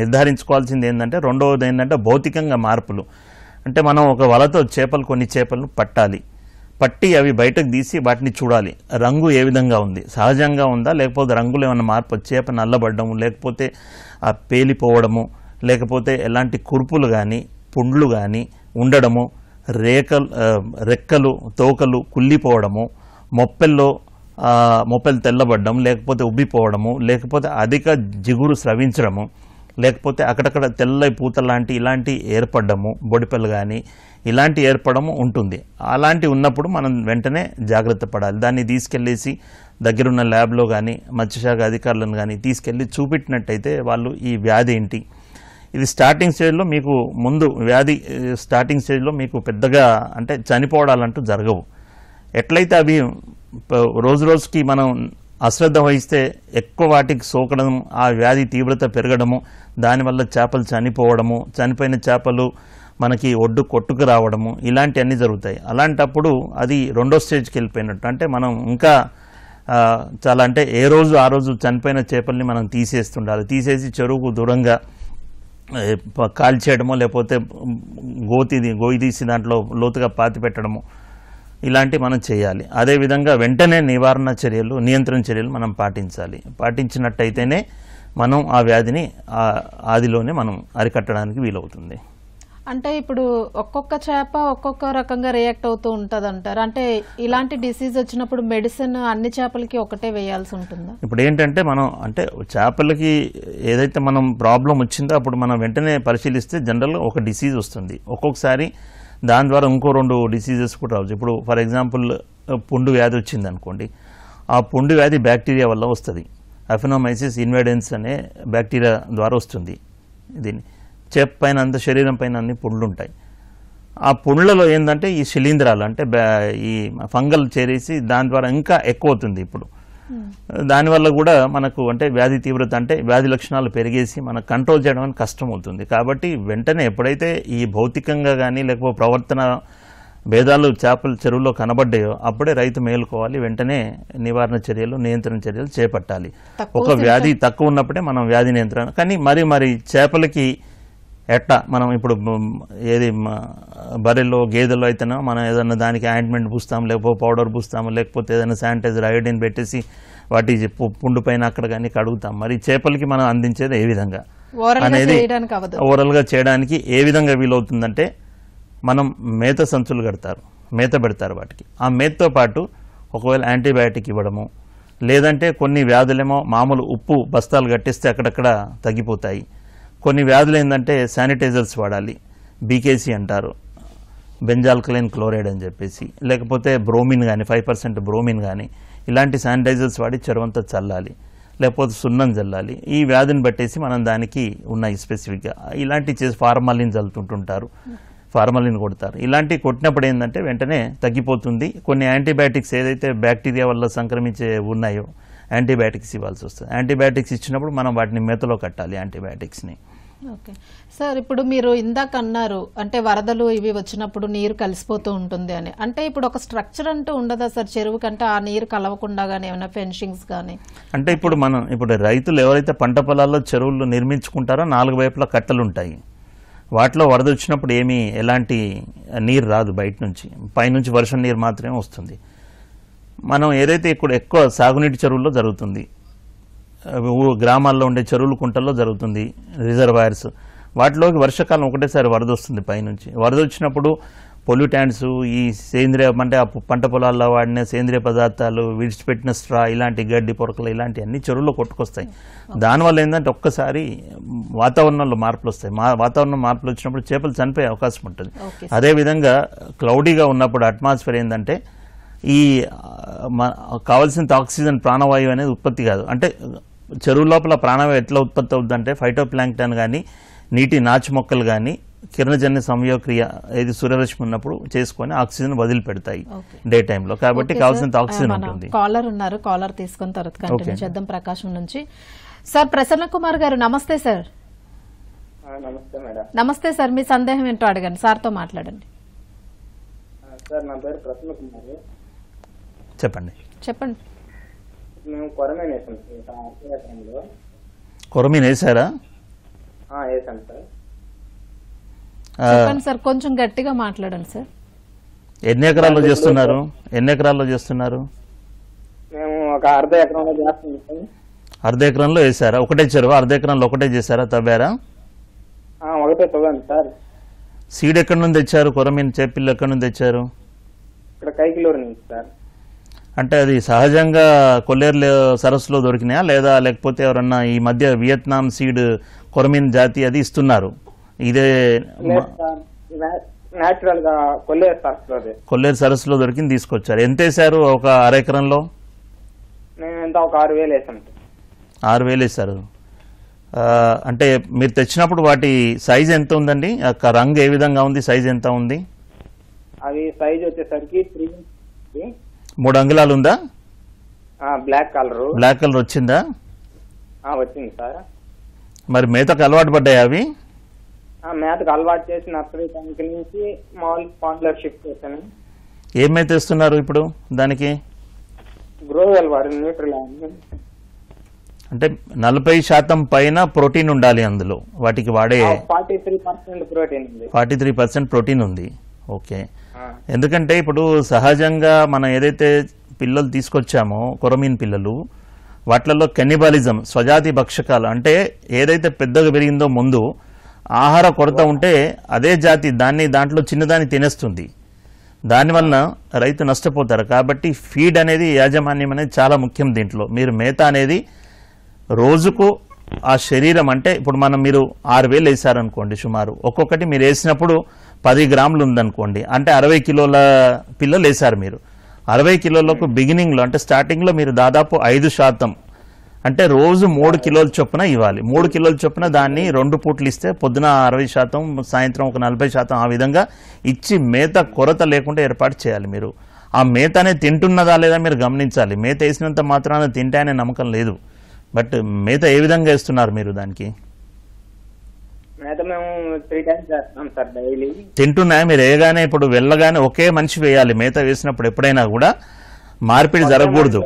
నిర్ధారించుకోవాల్సింది ఏంటంటే రెండవది ఏంటంటే భౌతికంగా మార్పులు అంటే మనం ఒక వలతో చేపలు కొన్ని చేపలను పట్టాలి పట్టి అవి బయటకు తీసి వాటిని చూడాలి రంగు ఏ విధంగా ఉంది సహజంగా ఉందా లేకపోతే రంగులు ఏమైనా మార్పు వచ్చేప నల్లబడ్డము లేకపోతే ఆ పేలిపోవడము లేకపోతే ఎలాంటి కురుపులు కానీ పుండ్లు కానీ ఉండడము రేకలు రెక్కలు తోకలు కుళ్ళిపోవడము మొప్పెల్లో మొప్పెలు తెల్లబడ్డం లేకపోతే ఉబ్బిపోవడము లేకపోతే అధిక జిగురు స్రవించడము లేకపోతే అక్కడక్కడ తెల్లై పూత లాంటి ఇలాంటి ఏర్పడ్డము బొడిపెలు కానీ ఇలాంటి ఏర్పడము ఉంటుంది అలాంటి ఉన్నప్పుడు మనం వెంటనే జాగ్రత్త పడాలి దాన్ని తీసుకెళ్ళేసి దగ్గరున్న ల్యాబ్లో కానీ మత్స్యశాఖ అధికారులను కానీ తీసుకెళ్ళి చూపెట్టినట్టయితే వాళ్ళు ఈ వ్యాధి ఏంటి ఇది స్టార్టింగ్ స్టేజ్లో మీకు ముందు వ్యాధి స్టార్టింగ్ స్టేజ్లో మీకు పెద్దగా అంటే చనిపోవడాలంటూ జరగవు ఎట్లయితే అవి రోజు రోజుకి మనం అశ్రద్ధ వహిస్తే ఎక్కువ వాటికి సోకడం ఆ వ్యాధి తీవ్రత పెరగడము దానివల్ల చేపలు చనిపోవడము చనిపోయిన చేపలు మనకి ఒడ్డు కొట్టుకు రావడము ఇలాంటివన్నీ జరుగుతాయి అలాంటప్పుడు అది రెండో స్టేజ్కి వెళ్ళిపోయినట్టు అంటే మనం ఇంకా చాలా అంటే ఏ రోజు ఆ రోజు చనిపోయిన చేపల్ని మనం తీసేస్తుండాలి తీసేసి చెరువుకు దూరంగా కాల్చేయడమో లేకపోతే గోతి గోయి తీసి దాంట్లో లోతుగా పాతి పెట్టడము ఇలాంటి మనం చేయాలి అదేవిధంగా వెంటనే నివారణ చర్యలు నియంత్రణ చర్యలు మనం పాటించాలి పాటించినట్టయితేనే మనం ఆ వ్యాధిని ఆదిలోనే మనం అరికట్టడానికి వీలవుతుంది అంటే ఇప్పుడు ఒక్కొక్క చేప ఒక్కొక్క రకంగా రియాక్ట్ అవుతూ ఉంటుంది అంటారు అంటే ఇలాంటి డిసీజ్ వచ్చినప్పుడు మెడిసిన్ అన్ని చేపలకి ఒకటే వేయాల్సి ఉంటుందా ఇప్పుడు ఏంటంటే మనం అంటే చేపలకి ఏదైతే మనం ప్రాబ్లం వచ్చిందో అప్పుడు మనం వెంటనే పరిశీలిస్తే జనరల్గా ఒక డిసీజ్ వస్తుంది ఒక్కొక్కసారి దాని ద్వారా ఇంకో రెండు డిసీజెస్ కూడా రావచ్చు ఇప్పుడు ఫర్ ఎగ్జాంపుల్ పుండు వ్యాధి వచ్చింది అనుకోండి ఆ పుండు వ్యాధి బ్యాక్టీరియా వల్ల వస్తుంది అఫినోమైసిస్ ఇన్వైడెన్స్ అనే బ్యాక్టీరియా ద్వారా వస్తుంది దీన్ని చెప్ పైన అంత శరీరం పైన అన్ని ఉంటాయి ఆ పుండ్లలో ఏంటంటే ఈ శిలీంధ్రాలు అంటే ఈ ఫంగల్ చేరేసి దాని ద్వారా ఇంకా ఎక్కువ అవుతుంది ఇప్పుడు hmm. దానివల్ల కూడా మనకు అంటే వ్యాధి తీవ్రత అంటే వ్యాధి లక్షణాలు పెరిగేసి మనకు కంట్రోల్ చేయడం అనేది కష్టమవుతుంది కాబట్టి వెంటనే ఎప్పుడైతే ఈ భౌతికంగా కానీ లేకపోతే ప్రవర్తన భేదాలు చేపలు చెరువులో కనబడ్డాయో అప్పుడే రైతు మేలుకోవాలి వెంటనే నివారణ చర్యలు నియంత్రణ చర్యలు చేపట్టాలి ఒక వ్యాధి తక్కువ ఉన్నప్పుడే మనం వ్యాధి నియంత్రణ కానీ మరి మరి చేపలకి ఎట్లా మనం ఇప్పుడు ఏది బర్రెల్లో గేదెల్లో అయితేనో మనం ఏదైనా దానికి ఆయింట్మెంట్ పూస్తాం లేకపోతే పౌడర్ పూస్తాము లేకపోతే ఏదైనా శానిటైజర్ అయోడిన్ పెట్టేసి వాటి పుండు పైన అక్కడ కానీ కడుగుతాం మరి చేపలకి మనం అందించేది ఏ విధంగా అనేది ఓవరాల్గా చేయడానికి ఏ విధంగా వీలవుతుందంటే మనం మేత సంచులు కడతారు మేత పెడతారు వాటికి ఆ మేతతో పాటు ఒకవేళ యాంటీబయాటిక్ ఇవ్వడము లేదంటే కొన్ని వ్యాధులేమో మామూలు ఉప్పు బస్తాలు కట్టేస్తే అక్కడక్కడ తగ్గిపోతాయి కొన్ని వ్యాధులు ఏంటంటే శానిటైజర్స్ వాడాలి బీకేసీ అంటారు బెంజాల్కలైన్ క్లోరైడ్ అని చెప్పేసి లేకపోతే బ్రోమిన్ కానీ ఫైవ్ పర్సెంట్ బ్రోమిన్ కానీ ఇలాంటి శానిటైజర్స్ వాడి చెరువంతా చల్లాలి లేకపోతే సున్నం చల్లాలి ఈ వ్యాధిని బట్టేసి మనం దానికి ఉన్నాయి స్పెసిఫిక్గా ఇలాంటి చేసి ఫార్మాలిన్ చల్లుతుంటుంటారు ఫార్మలిన్ కొడతారు ఇలాంటి కొట్టినప్పుడు ఏంటంటే వెంటనే తగ్గిపోతుంది కొన్ని యాంటీబయాటిక్స్ ఏదైతే బ్యాక్టీరియా వల్ల సంక్రమించే ఉన్నాయో యాంటీబయాటిక్స్ ఇవ్వాల్సి వస్తుంది యాంటీబయాటిక్స్ ఇచ్చినప్పుడు మనం వాటిని మేతలో కట్టాలి యాంటీబయాటిక్స్ని ఓకే సార్ ఇప్పుడు మీరు ఇందాక అన్నారు అంటే వరదలు ఇవి వచ్చినప్పుడు నీరు కలిసిపోతూ ఉంటుంది అని అంటే ఇప్పుడు ఒక స్ట్రక్చర్ అంటూ ఉండదా సార్ చెరువు కంటే ఆ నీరు కలవకుండా కానీ ఏమైనా ఫెన్షింగ్స్ కానీ అంటే ఇప్పుడు మనం ఇప్పుడు రైతులు ఎవరైతే పంట పొలాల్లో చెరువులు నిర్మించుకుంటారో నాలుగు వైపులా కట్టలు ఉంటాయి వాటిలో వరద వచ్చినప్పుడు ఏమీ ఎలాంటి నీరు రాదు బయట నుంచి పైనుంచి వర్షం నీరు మాత్రమే వస్తుంది మనం ఏదైతే ఇక్కడ ఎక్కువ సాగునీటి చెరువుల్లో జరుగుతుంది గ్రామాల్లో ఉండే చెరువులు కుంటల్లో జరుగుతుంది రిజర్వాయర్స్ వాటిలోకి వర్షాకాలం ఒకటేసారి వరద వస్తుంది పైనుంచి వరద వచ్చినప్పుడు పొల్యూటాంట్స్ ఈ సేంద్రియ అంటే ఆ పంట పొలాల్లో వాడిన సేంద్రియ పదార్థాలు విడిచిపెట్టిన స్ట్రా ఇలాంటి గడ్డి పొరకలు ఇలాంటివన్నీ చెరువుల్లో కొట్టుకొస్తాయి దానివల్ల ఏంటంటే ఒక్కసారి వాతావరణంలో మార్పులు వస్తాయి మా వాతావరణం మార్పులు వచ్చినప్పుడు చేపలు చనిపోయే అవకాశం ఉంటుంది అదేవిధంగా క్లౌడీగా ఉన్నప్పుడు అట్మాస్ఫియర్ ఏంటంటే ఈ కావలసినంత ఆక్సిజన్ ప్రాణవాయువు అనేది ఉత్పత్తి కాదు అంటే చెరువు లోపల ప్రాణం ఎట్లా ఉత్పత్తి అవుతుందంటే ఫైటోప్లాంక్టన్ కానీ నీటి నాచు మొక్కలు కానీ కిరణజన్య సంయోక్రియ ఏది సూర్యరశ్మి ఉన్నప్పుడు చేసుకొని ఆక్సిజన్ వదిలిపెడతాయి డే టైంలో కాబట్టి కావాల్సినంత ఆక్సిజన్ ఉంటుంది కాలర్ ఉన్నారు కాలర్ తీసుకున్న తర్వాత కంటిన్యూ చేద్దాం ప్రకాశం నుంచి సార్ ప్రసన్న కుమార్ గారు నమస్తే సార్ నమస్తే నమస్తే సార్ మీ సందేహం ఏంటో అడగండి సార్తో మాట్లాడండి సార్ నా పేరు ప్రసన్న కుమార్ చెప్పండి చెప్పండి మేము కొరమేన వేసాం ఎకరంలో వేసారా వేసాం సార్ సార్ కొంచెం గట్టిగా మాట్లాడండి సార్ ఎన్ని ఎకరాల్లో చేస్తున్నారు ఎన్ని ఎకరాల్లో చేస్తున్నారు మేము ఒక అర్ధ ఎకరంలో చేస్తున్నాం అర్ధ ఎకరంలో వేసారా ఒకటే చెరువు అర్ధ ఎకరంలో ఒకటే చేశారా తవ్వారా ఒకటే తవ్వాను సార్ సీడ్ ఎక్కడి నుంచి తెచ్చారు కొరమీన్ చేపిల్లు ఎక్కడి నుంచి తెచ్చారు ఇక్కడ కైకిలూరు నుంచి సార్ అంటే అది సహజంగా కొల్లేరు సరస్సులో దొరికినాయా లేదా లేకపోతే ఎవరన్నా ఈ మధ్య వియత్నాం సీడ్ కొరమిన్ జాతి అది ఇస్తున్నారు ఇదే న్యాచురల్ గా కొల్లేరు సరస్సులో కొల్లేరు సరస్సులో దొరికింది తీసుకొచ్చారు ఎంత వేసారు ఒక అర ఎకరంలో ఆరు వేలు వేసాను ఆరు వేలు వేసారు అంటే మీరు తెచ్చినప్పుడు వాటి సైజ్ ఎంత ఉందండి యొక్క రంగు ఏ విధంగా ఉంది సైజ్ ఎంత ఉంది అవి సైజ్ వచ్చేసరికి త్రీ మూడు అంగుళాలు ఉందా బ్లాక్ కలర్ బ్లాక్ కలర్ వచ్చిందా వచ్చింది సార్ మరి మేతకు అలవాటు పడ్డాయి అవి మేతకు అలవాటు చేసి నర్సరీ బ్యాంక్ నుంచి మామూలు పాండ్లర్ షిఫ్ట్ చేశాను ఏం మేత ఇస్తున్నారు ఇప్పుడు దానికి న్యూట్రల్ అంటే నలభై శాతం పైన ప్రోటీన్ ఉండాలి అందులో వాటికి వాడే ఫార్టీ త్రీ పర్సెంట్ ప్రోటీన్ ఉంది ఫార్టీ త్రీ పర్సెంట్ ప్రోటీన్ ఉంది ఓకే ఎందుకంటే ఇప్పుడు సహజంగా మనం ఏదైతే పిల్లలు తీసుకొచ్చామో కొరమీన్ పిల్లలు వాటిలలో కెనిబాలిజం స్వజాతి భక్షకాలు అంటే ఏదైతే పెద్దగా పెరిగిందో ముందు ఆహార కొరత ఉంటే అదే జాతి దాన్ని దాంట్లో చిన్నదాన్ని తినేస్తుంది దానివల్ల రైతు నష్టపోతారు కాబట్టి ఫీడ్ అనేది యాజమాన్యం అనేది చాలా ముఖ్యం దీంట్లో మీరు మేత అనేది రోజుకు ఆ శరీరం అంటే ఇప్పుడు మనం మీరు ఆరు వేలు వేసారనుకోండి సుమారు ఒక్కొక్కటి మీరు వేసినప్పుడు పది గ్రాములు ఉందనుకోండి అంటే అరవై కిలోల పిల్లలు వేశారు మీరు అరవై కిలోలకు బిగినింగ్లో hmm. అంటే స్టార్టింగ్లో మీరు దాదాపు ఐదు శాతం అంటే రోజు మూడు hmm. కిలోల చొప్పున ఇవ్వాలి మూడు కిలోల చొప్పున దాన్ని hmm. రెండు పూట్లు ఇస్తే పొద్దున అరవై శాతం సాయంత్రం ఒక నలభై శాతం ఆ విధంగా ఇచ్చి మేత కొరత లేకుండా ఏర్పాటు చేయాలి మీరు ఆ మేత అనేది తింటున్నదా లేదా మీరు గమనించాలి మేత వేసినంత మాత్రాన తింటాయనే నమ్మకం లేదు బట్ మేత ఏ విధంగా వేస్తున్నారు మీరు దానికి మేము తింటున్నాయి మీరు వేయగానే ఇప్పుడు వెళ్ళగానే ఒకే మనిషి వేయాలి మేత వేసినప్పుడు ఎప్పుడైనా కూడా మార్పిడి జరగకూడదు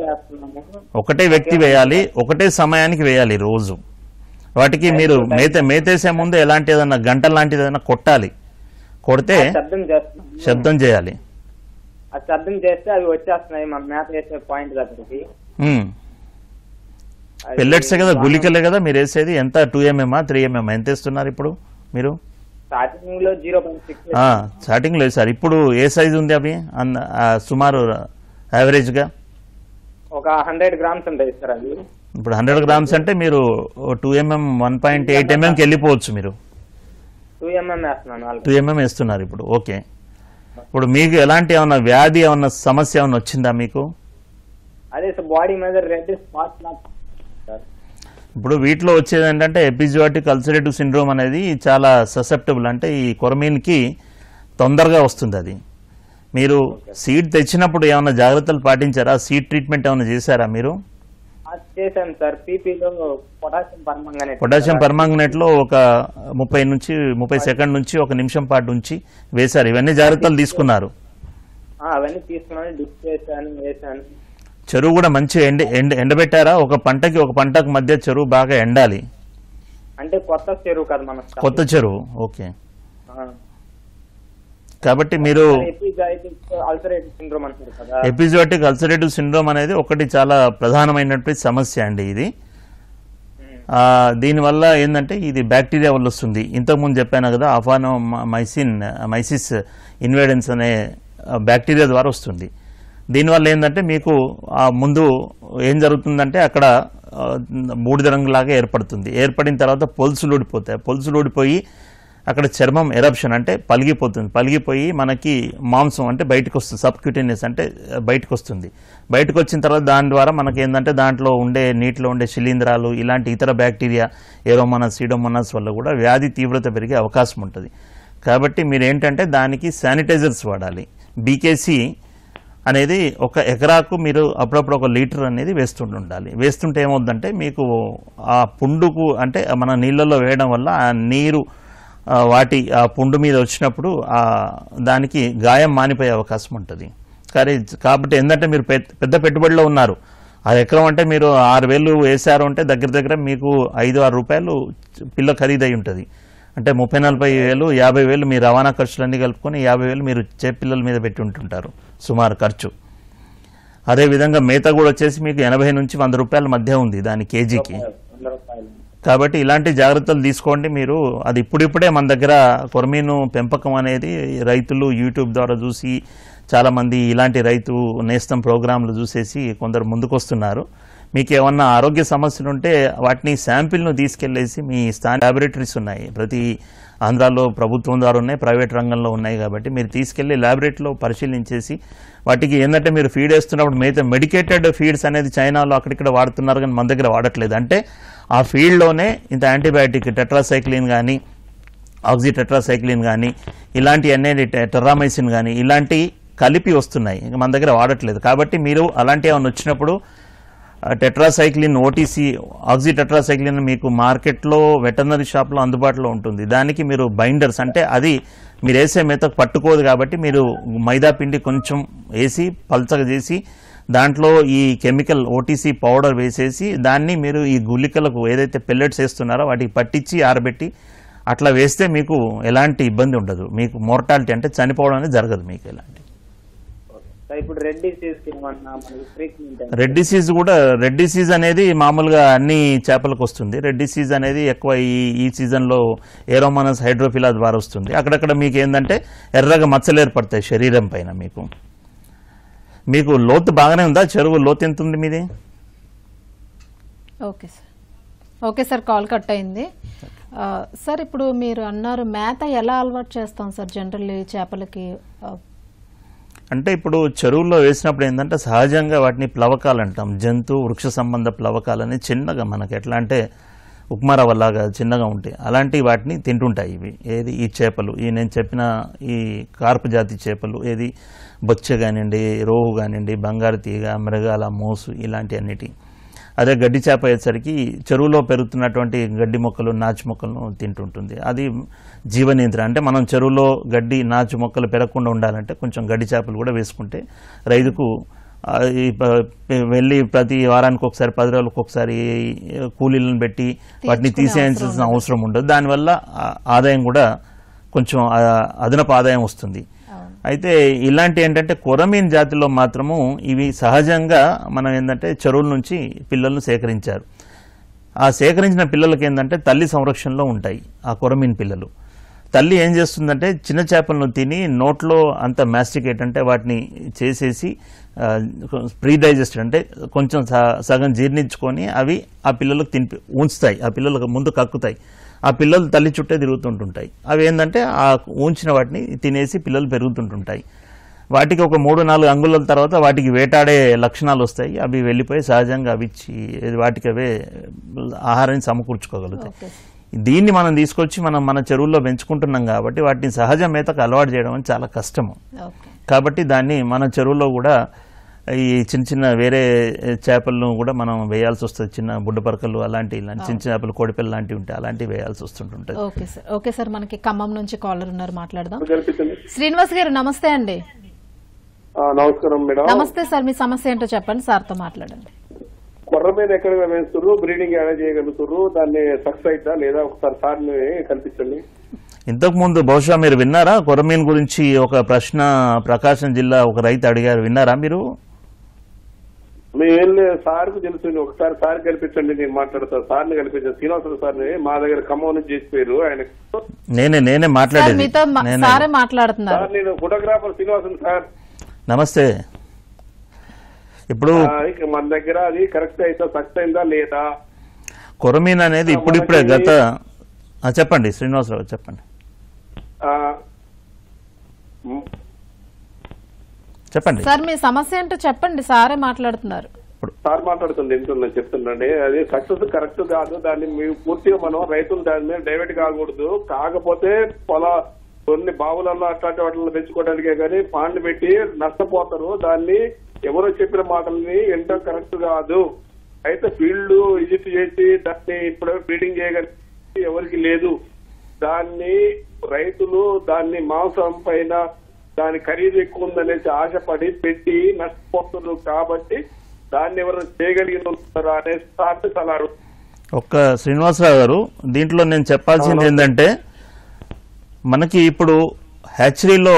ఒకటే వ్యక్తి వేయాలి ఒకటే సమయానికి వేయాలి రోజు వాటికి మీరు మేత మేతేసే ముందు ఎలాంటి ఏదన్నా గంట లాంటిది ఏదైనా కొట్టాలి కొడితే శబ్దం శబ్దం చేయాలి ఆ శబ్దం చేస్తే అవి వచ్చేస్తున్నాయి మా మేత వేసే పాయింట్ దగ్గరికి పెల్లెట్సే కదా గుళికలే కదా మీరు వేసేది ఎంత టూ ఎంఎం త్రీ ఎంఎంఆ ఎంత వేస్తున్నారు ఇప్పుడు మీరు స్టార్టింగ్ లో సార్ ఇప్పుడు ఏ సైజ్ ఉంది అవి సుమారు యావరేజ్ గా ఒక హండ్రెడ్ గ్రామ్స్ ఉంటాయి సార్ అది ఇప్పుడు హండ్రెడ్ గ్రామ్స్ అంటే మీరు two mm one point eight ఎంఎంకి వెళ్ళిపోవచ్చు మీరు టూ ఎంఎం వేస్తున్నారు ఇప్పుడు ఓకే ఇప్పుడు మీకు ఎలాంటి ఏమన్నా వ్యాధి ఏమన్నా సమస్య ఏమన్నా వచ్చిందా మీకు అదే బాడీ మీద రెడ్ స్పాట్ ఇప్పుడు వీటిలో వచ్చేది ఏంటంటే ఎపిజియాటిక్ అల్సరేటివ్ సిండ్రోమ్ అనేది చాలా ససెప్టబుల్ అంటే ఈ కొరమీన్కి తొందరగా వస్తుంది అది మీరు సీట్ తెచ్చినప్పుడు ఏమైనా జాగ్రత్తలు పాటించారా సీట్ ట్రీట్మెంట్ ఏమైనా చేశారా మీరు పొటాషియం పర్మాంగనేట్ లో ఒక ముప్పై నుంచి ముప్పై సెకండ్ నుంచి ఒక నిమిషం పాటు ఉంచి వేశారు ఇవన్నీ జాగ్రత్తలు తీసుకున్నారు అవన్నీ తీసుకున్నాను చేశాను వేశాను చెరువు కూడా మంచి ఎండ ఎండ ఎండబెట్టారా ఒక పంటకి ఒక పంటకు మధ్య చెరువు బాగా ఎండాలి అంటే కొత్త చెరువు కదా మన కొత్త చెరువు ఓకే కాబట్టి మీరు ఎపిజోటిక్ అల్సరేటివ్ సిండ్రోమ్ అనేది ఒకటి చాలా ప్రధానమైనటువంటి సమస్య అండి ఇది దీనివల్ల ఏంటంటే ఇది బ్యాక్టీరియా వల్ల వస్తుంది ఇంతకుముందు చెప్పాను కదా అఫానో మైసిన్ మైసిస్ ఇన్వేడెన్స్ అనే బ్యాక్టీరియా ద్వారా వస్తుంది దీనివల్ల ఏంటంటే మీకు ఆ ముందు ఏం జరుగుతుందంటే అక్కడ బూడిద రంగులాగా ఏర్పడుతుంది ఏర్పడిన తర్వాత పొలుసులు ఊడిపోతాయి పొలుసులు ఊడిపోయి అక్కడ చర్మం ఎరప్షన్ అంటే పలిగిపోతుంది పలిగిపోయి మనకి మాంసం అంటే బయటకు వస్తుంది సబ్క్యూటేనియస్ అంటే బయటకు వస్తుంది బయటకు వచ్చిన తర్వాత దాని ద్వారా మనకి ఏంటంటే దాంట్లో ఉండే నీటిలో ఉండే శిలీంధ్రాలు ఇలాంటి ఇతర బ్యాక్టీరియా ఏరోమోనస్ సిడోమోనస్ వల్ల కూడా వ్యాధి తీవ్రత పెరిగే అవకాశం ఉంటుంది కాబట్టి మీరు ఏంటంటే దానికి శానిటైజర్స్ వాడాలి బీకేసీ అనేది ఒక ఎకరాకు మీరు అప్పుడప్పుడు ఒక లీటర్ అనేది వేస్తుండి ఉండాలి వేస్తుంటే ఏమవుద్దంటే మీకు ఆ పుండుకు అంటే మన నీళ్ళల్లో వేయడం వల్ల ఆ నీరు వాటి ఆ పుండు మీద వచ్చినప్పుడు ఆ దానికి గాయం మానిపోయే అవకాశం ఉంటుంది కానీ కాబట్టి ఏంటంటే మీరు పెద్ద పెట్టుబడిలో ఉన్నారు ఆ ఎకరం అంటే మీరు ఆరు వేలు వేశారు అంటే దగ్గర దగ్గర మీకు ఐదు ఆరు రూపాయలు పిల్ల ఖరీదై ఉంటుంది అంటే ముప్పై నలభై వేలు యాభై వేలు మీ రవాణా ఖర్చులన్నీ కలుపుకొని యాభై వేలు మీరు చే పిల్లల మీద పెట్టి ఉంటుంటారు సుమారు ఖర్చు అదేవిధంగా మేత కూడా వచ్చేసి మీకు ఎనభై నుంచి వంద రూపాయల మధ్య ఉంది దాని కేజీకి కాబట్టి ఇలాంటి జాగ్రత్తలు తీసుకోండి మీరు అది ఇప్పుడిప్పుడే మన దగ్గర కొరమీను పెంపకం అనేది రైతులు యూట్యూబ్ ద్వారా చూసి చాలామంది ఇలాంటి రైతు నేస్తం ప్రోగ్రాంలు చూసేసి కొందరు ముందుకొస్తున్నారు మీకు ఏమన్నా ఆరోగ్య సమస్యలు ఉంటే వాటిని శాంపిల్ను తీసుకెళ్లేసి మీ స్థానిక ల్యాబొరేటరీస్ ఉన్నాయి ప్రతి ఆంధ్రాలో ప్రభుత్వం ద్వారా ఉన్నాయి ప్రైవేట్ రంగంలో ఉన్నాయి కాబట్టి మీరు తీసుకెళ్లి ల్యాబొరేటరీలో పరిశీలించేసి వాటికి ఏంటంటే మీరు ఫీడ్ వేస్తున్నప్పుడు మిగతా మెడికేటెడ్ ఫీడ్స్ అనేది చైనాలో అక్కడిక్కడ వాడుతున్నారు కానీ మన దగ్గర వాడట్లేదు అంటే ఆ ఫీల్డ్లోనే ఇంత యాంటీబయాటిక్ టెట్రాసైక్లిన్ కానీ టెట్రాసైక్లిన్ కానీ ఇలాంటి అనేది టెర్రామైసిన్ కానీ ఇలాంటివి కలిపి వస్తున్నాయి ఇంకా మన దగ్గర వాడట్లేదు కాబట్టి మీరు అలాంటి ఏమైనా వచ్చినప్పుడు టెట్రాసైక్లిన్ ఓటీసీ ఆక్సి టెట్రాసైక్లిన్ మీకు మార్కెట్లో వెటర్నరీ షాప్లో అందుబాటులో ఉంటుంది దానికి మీరు బైండర్స్ అంటే అది మీరు వేసే మెత్తకు పట్టుకోదు కాబట్టి మీరు మైదా పిండి కొంచెం వేసి పల్చగా చేసి దాంట్లో ఈ కెమికల్ ఓటీసీ పౌడర్ వేసేసి దాన్ని మీరు ఈ గుళికలకు ఏదైతే పెల్లెట్స్ వేస్తున్నారో వాటికి పట్టించి ఆరబెట్టి అట్లా వేస్తే మీకు ఎలాంటి ఇబ్బంది ఉండదు మీకు మోర్టాలిటీ అంటే చనిపోవడం అనేది జరగదు మీకు ఎలాంటి రెడ్ డిసీజ్ రెడ్ డిసీజ్ కూడా రెడ్ డిసీజ్ అనేది మామూలుగా అన్ని చేపలకు వస్తుంది రెడ్ డిసీజ్ అనేది ఎక్కువ ఈ ఈ సీజన్లో ఏరోమానస్ హైడ్రోఫిలా ద్వారా వస్తుంది అక్కడక్కడ మీకు ఏంటంటే ఎర్రగా మచ్చలు ఏర్పడతాయి శరీరం పైన మీకు మీకు లోతు బాగానే ఉందా చెరువు లోతు ఎంత ఉంది మీది okay sir okay sir call cut అయింది సార్ ఇప్పుడు మీరు అన్నారు మేత ఎలా అలవాటు చేస్తాం సార్ జనరల్లీ చేపలకి అంటే ఇప్పుడు చెరువుల్లో వేసినప్పుడు ఏంటంటే సహజంగా వాటిని ప్లవకాలు అంటాం జంతు వృక్ష సంబంధ ప్లవకాలని చిన్నగా మనకి ఎట్లా అంటే ఉప్మారావల్లాగా చిన్నగా ఉంటాయి అలాంటి వాటిని తింటుంటాయి ఇవి ఏది ఈ చేపలు ఈ నేను చెప్పిన ఈ కార్పు జాతి చేపలు ఏది బొచ్చ కానివ్వండి రోహు కానివ్వండి బంగారు తీగ మృగాల మోసు ఇలాంటి అన్నిటి అదే గడ్డి చేప అయ్యేసరికి చెరువులో పెరుగుతున్నటువంటి గడ్డి మొక్కలు నాచు మొక్కలను తింటుంటుంది అది జీవ నియంత్రణ అంటే మనం చెరువులో గడ్డి నాచు మొక్కలు పెరగకుండా ఉండాలంటే కొంచెం గడ్డి చేపలు కూడా వేసుకుంటే రైతుకు వెళ్ళి ప్రతి వారానికి ఒకసారి పది రోజులకు ఒకసారి కూలీలను పెట్టి వాటిని తీసేయాల్సిన అవసరం ఉండదు దానివల్ల ఆదాయం కూడా కొంచెం అదనపు ఆదాయం వస్తుంది అయితే ఇలాంటి ఏంటంటే కొరమీన్ జాతిలో మాత్రము ఇవి సహజంగా మనం ఏంటంటే చెరువుల నుంచి పిల్లలను సేకరించారు ఆ సేకరించిన పిల్లలకి ఏంటంటే తల్లి సంరక్షణలో ఉంటాయి ఆ కొరమీన్ పిల్లలు తల్లి ఏం చేస్తుందంటే చిన్న చేపలను తిని నోట్లో అంత మ్యాస్టికేట్ అంటే వాటిని చేసేసి ప్రీ డైజెస్ట్ అంటే కొంచెం సగం జీర్ణించుకొని అవి ఆ పిల్లలకు తినిపి ఉంచుతాయి ఆ పిల్లలకు ముందు కక్కుతాయి ఆ పిల్లలు తల్లి చుట్టే తిరుగుతుంటుంటాయి అవి ఏంటంటే ఆ ఊంచిన వాటిని తినేసి పిల్లలు పెరుగుతుంటుంటాయి వాటికి ఒక మూడు నాలుగు అంగుళాల తర్వాత వాటికి వేటాడే లక్షణాలు వస్తాయి అవి వెళ్ళిపోయి సహజంగా అవి ఇచ్చి వాటికి అవే ఆహారాన్ని సమకూర్చుకోగలుగుతాయి దీన్ని మనం తీసుకొచ్చి మనం మన చెరువుల్లో పెంచుకుంటున్నాం కాబట్టి వాటిని సహజ మేతకు అలవాటు చేయడం చాలా కష్టము కాబట్టి దాన్ని మన చెరువుల్లో కూడా ఈ చిన్న చిన్న వేరే చేపలను కూడా మనం వేయాల్సి వస్తుంది చిన్న బుడ్డపరకలు అలాంటి ఇలాంటి చిన్న చేపలు కోడిపిల్ల లాంటివి ఉంటాయి అలాంటివి వేయాల్సి వస్తుంటుంటాయి ఓకే సార్ ఓకే సార్ మనకి ఖమ్మం నుంచి కాలర్ ఉన్నారు మాట్లాడదాం శ్రీనివాస్ గారు నమస్తే అండి నమస్కారం మేడం నమస్తే సార్ మీ సమస్య ఏంటో చెప్పండి సార్తో మాట్లాడండి కొర్ర మీద ఎక్కడ వేస్తున్నారు బ్రీడింగ్ ఎలా చేయగలుగుతారు దాన్ని సక్సెస్ అవుతా లేదా ఒకసారి సార్ కల్పించండి ఇంతకు ముందు బహుశా మీరు విన్నారా కొరమీన్ గురించి ఒక ప్రశ్న ప్రకాశం జిల్లా ఒక రైతు అడిగారు విన్నారా మీరు మేమేం సార్ సార్కు తెలుసు ఒకసారి సార్ కల్పించండి నేను మాట్లాడతా సార్ని కల్పించాను శ్రీనివాసరావు సార్ మా దగ్గర ఖమ్మం నుంచి చేసిపోయారు ఆయన నేనే నేనే మాట్లాడేది మీతో సార్ నేను ఫోటోగ్రాఫర్ శ్రీనివాసన్ సార్ నమస్తే ఇప్పుడు మన దగ్గర అది కరెక్ట్ అయితే సక్సెస్ అయిందా లేదా కొరమీన్ అనేది ఇప్పుడిప్పుడే గత చెప్పండి శ్రీనివాసరావు చెప్పండి చెప్పండి సార్ మీ సమస్య ఏంటో చెప్పండి సారే మాట్లాడుతున్నారు సార్ మాట్లాడుతుంది ఏంటో చెప్తుందండి అది సక్సెస్ కరెక్ట్ కాదు దాన్ని మీ పూర్తిగా మనం రైతులు దాని మీద డైవర్ట్ కాకూడదు కాకపోతే పొల కొన్ని బావులలో అట్లాంటి వాటిలో పెంచుకోవడానికే కానీ పాండ్లు పెట్టి నష్టపోతారు దాన్ని ఎవరో చెప్పిన మాటల్ని ఎంతో కరెక్ట్ కాదు అయితే ఫీల్డ్ విజిట్ చేసి దాన్ని ఇప్పుడు బ్రీడింగ్ చేయగలిగి ఎవరికి లేదు దాన్ని రైతులు దాన్ని మాంసం పైన దాని ఖరీదు ఎక్కువ ఉందనేసి ఆశపడి పెట్టి నష్టపోతున్నారు కాబట్టి దాన్ని ఎవరైనా చేయగలిగినారా అనే సార్థత అలా ఒక్క శ్రీనివాసరావు గారు దీంట్లో నేను చెప్పాల్సింది ఏంటంటే మనకి ఇప్పుడు హ్యాచరీలో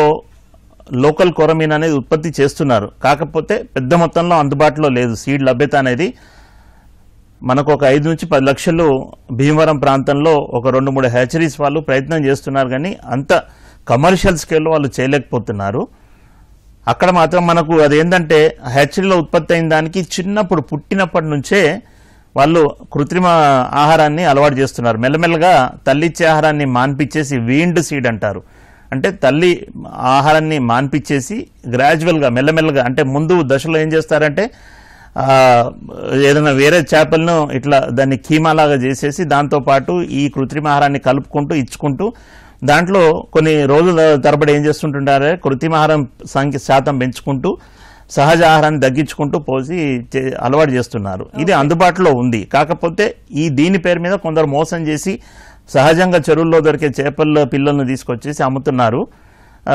లోకల్ కొరమీన్ అనేది ఉత్పత్తి చేస్తున్నారు కాకపోతే పెద్ద మొత్తంలో అందుబాటులో లేదు సీడ్ లభ్యత అనేది మనకు ఒక ఐదు నుంచి పది లక్షలు భీమవరం ప్రాంతంలో ఒక రెండు మూడు హ్యాచరీస్ వాళ్ళు ప్రయత్నం చేస్తున్నారు కానీ అంత కమర్షియల్ స్కేల్లో వాళ్ళు చేయలేకపోతున్నారు అక్కడ మాత్రం మనకు అదేంటంటే హ్యాచరీలో ఉత్పత్తి అయిన దానికి చిన్నప్పుడు పుట్టినప్పటి నుంచే వాళ్ళు కృత్రిమ ఆహారాన్ని అలవాటు చేస్తున్నారు మెల్లమెల్లగా తల్లిచ్చే ఆహారాన్ని మాన్పిచ్చేసి వీండ్ సీడ్ అంటారు అంటే తల్లి ఆహారాన్ని మాన్పిచ్చేసి గ్రాడ్యువల్గా మెల్లమెల్లగా అంటే ముందు దశలో ఏం చేస్తారంటే ఏదైనా వేరే చేపలను ఇట్లా దాన్ని కీమాలాగా చేసేసి దాంతోపాటు ఈ కృత్రిమ ఆహారాన్ని కలుపుకుంటూ ఇచ్చుకుంటూ దాంట్లో కొన్ని రోజుల తరబడి ఏం చేస్తుంటుంటారే ఆహారం సంఖ్య శాతం పెంచుకుంటూ సహజ ఆహారాన్ని తగ్గించుకుంటూ పోసి అలవాటు చేస్తున్నారు ఇది అందుబాటులో ఉంది కాకపోతే ఈ దీని పేరు మీద కొందరు మోసం చేసి సహజంగా చెరువుల్లో దొరికే చేపల పిల్లలను తీసుకొచ్చేసి అమ్ముతున్నారు